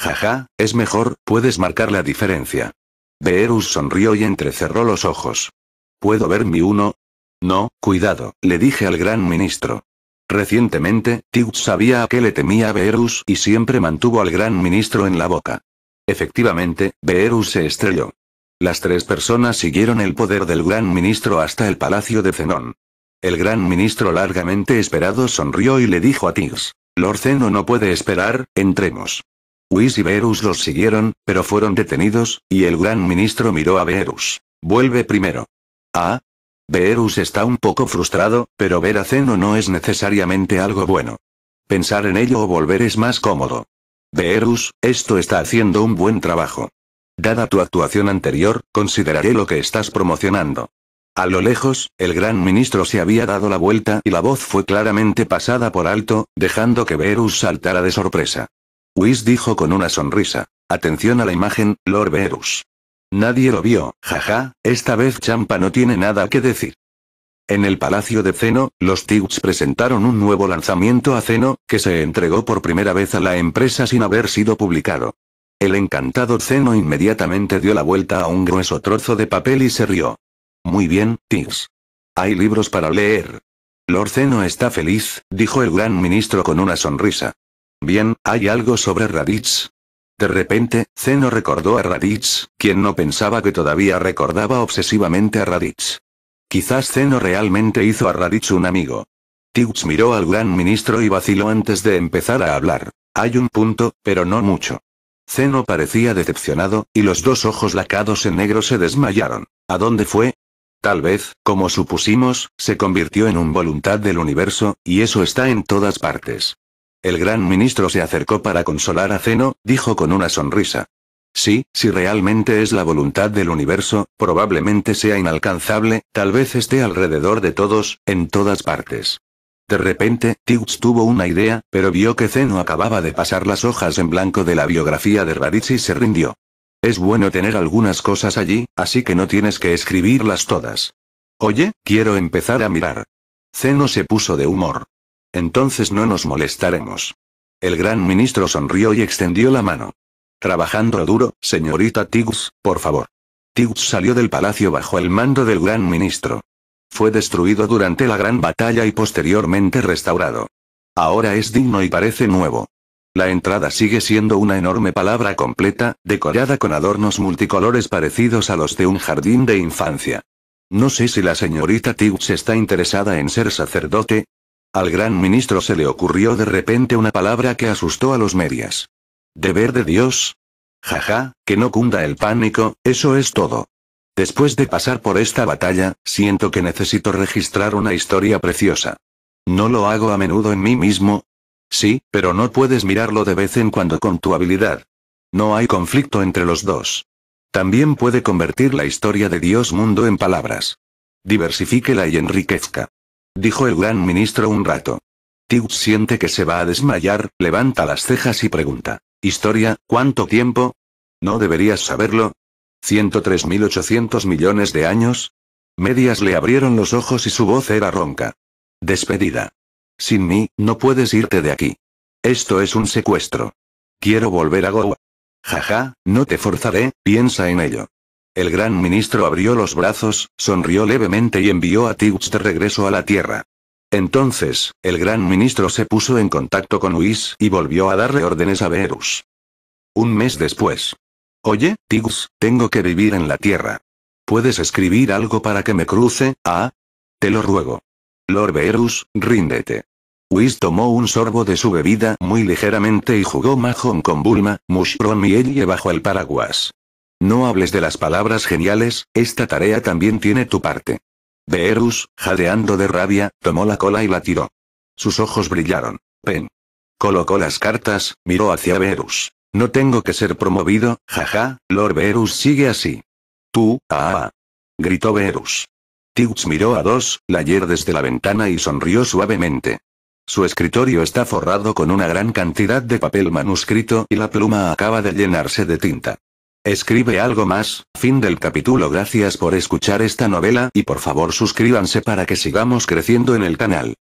Jaja, es mejor, puedes marcar la diferencia. Beerus sonrió y entrecerró los ojos. ¿Puedo ver mi uno? No, cuidado, le dije al gran ministro. Recientemente, Tiggs sabía a qué le temía Beerus y siempre mantuvo al gran ministro en la boca. Efectivamente, Beerus se estrelló. Las tres personas siguieron el poder del gran ministro hasta el palacio de Zenón. El gran ministro largamente esperado sonrió y le dijo a Tiggs. Lord no puede esperar, entremos. Whis y Verus los siguieron, pero fueron detenidos, y el gran ministro miró a Verus. Vuelve primero. Ah. Verus está un poco frustrado, pero ver a Zeno no es necesariamente algo bueno. Pensar en ello o volver es más cómodo. Verus, esto está haciendo un buen trabajo. Dada tu actuación anterior, consideraré lo que estás promocionando. A lo lejos, el gran ministro se había dado la vuelta y la voz fue claramente pasada por alto, dejando que Verus saltara de sorpresa. Whis dijo con una sonrisa. Atención a la imagen, Lord Verus. Nadie lo vio, jaja, esta vez Champa no tiene nada que decir. En el Palacio de Zeno, los Tiggs presentaron un nuevo lanzamiento a Zeno, que se entregó por primera vez a la empresa sin haber sido publicado. El encantado Zeno inmediatamente dio la vuelta a un grueso trozo de papel y se rió. Muy bien, Tigs. Hay libros para leer. Lord Zeno está feliz, dijo el gran ministro con una sonrisa. Bien, hay algo sobre Raditz. De repente, Zeno recordó a Raditz, quien no pensaba que todavía recordaba obsesivamente a Raditz. Quizás Zeno realmente hizo a Raditz un amigo. Tiggs miró al gran ministro y vaciló antes de empezar a hablar. Hay un punto, pero no mucho. Zeno parecía decepcionado, y los dos ojos lacados en negro se desmayaron. ¿A dónde fue? Tal vez, como supusimos, se convirtió en un voluntad del universo, y eso está en todas partes. El gran ministro se acercó para consolar a Zeno, dijo con una sonrisa. Sí, si realmente es la voluntad del universo, probablemente sea inalcanzable, tal vez esté alrededor de todos, en todas partes. De repente, Tiggs tuvo una idea, pero vio que Zeno acababa de pasar las hojas en blanco de la biografía de Raditz y se rindió. Es bueno tener algunas cosas allí, así que no tienes que escribirlas todas. Oye, quiero empezar a mirar. Zeno se puso de humor. Entonces no nos molestaremos. El gran ministro sonrió y extendió la mano. Trabajando duro, señorita Tiggs, por favor. Tiggs salió del palacio bajo el mando del gran ministro. Fue destruido durante la gran batalla y posteriormente restaurado. Ahora es digno y parece nuevo. La entrada sigue siendo una enorme palabra completa, decorada con adornos multicolores parecidos a los de un jardín de infancia. No sé si la señorita Tiggs está interesada en ser sacerdote, al gran ministro se le ocurrió de repente una palabra que asustó a los medias. ¿Deber de Dios? Jaja, que no cunda el pánico, eso es todo. Después de pasar por esta batalla, siento que necesito registrar una historia preciosa. ¿No lo hago a menudo en mí mismo? Sí, pero no puedes mirarlo de vez en cuando con tu habilidad. No hay conflicto entre los dos. También puede convertir la historia de Dios mundo en palabras. Diversifíquela y enriquezca dijo el gran ministro un rato. Tiggs siente que se va a desmayar, levanta las cejas y pregunta. Historia, ¿cuánto tiempo? ¿No deberías saberlo? ¿103.800 millones de años? Medias le abrieron los ojos y su voz era ronca. Despedida. Sin mí, no puedes irte de aquí. Esto es un secuestro. Quiero volver a Goa. Jaja, no te forzaré, piensa en ello. El gran ministro abrió los brazos, sonrió levemente y envió a Tigus de regreso a la Tierra. Entonces, el gran ministro se puso en contacto con Luis y volvió a darle órdenes a Verus. Un mes después. Oye, Tigus, tengo que vivir en la Tierra. ¿Puedes escribir algo para que me cruce, ah? Te lo ruego. Lord Verus, ríndete. Whis tomó un sorbo de su bebida muy ligeramente y jugó majón con Bulma, Mushroom y Ellie bajo el paraguas. No hables de las palabras geniales, esta tarea también tiene tu parte. Beerus, jadeando de rabia, tomó la cola y la tiró. Sus ojos brillaron. Pen. Colocó las cartas, miró hacia Beerus. No tengo que ser promovido, jaja, Lord Beerus sigue así. Tú, ah, ah. Gritó Beerus. Tiggs miró a dos, Layer desde la ventana y sonrió suavemente. Su escritorio está forrado con una gran cantidad de papel manuscrito y la pluma acaba de llenarse de tinta. Escribe algo más, fin del capítulo Gracias por escuchar esta novela y por favor suscríbanse para que sigamos creciendo en el canal.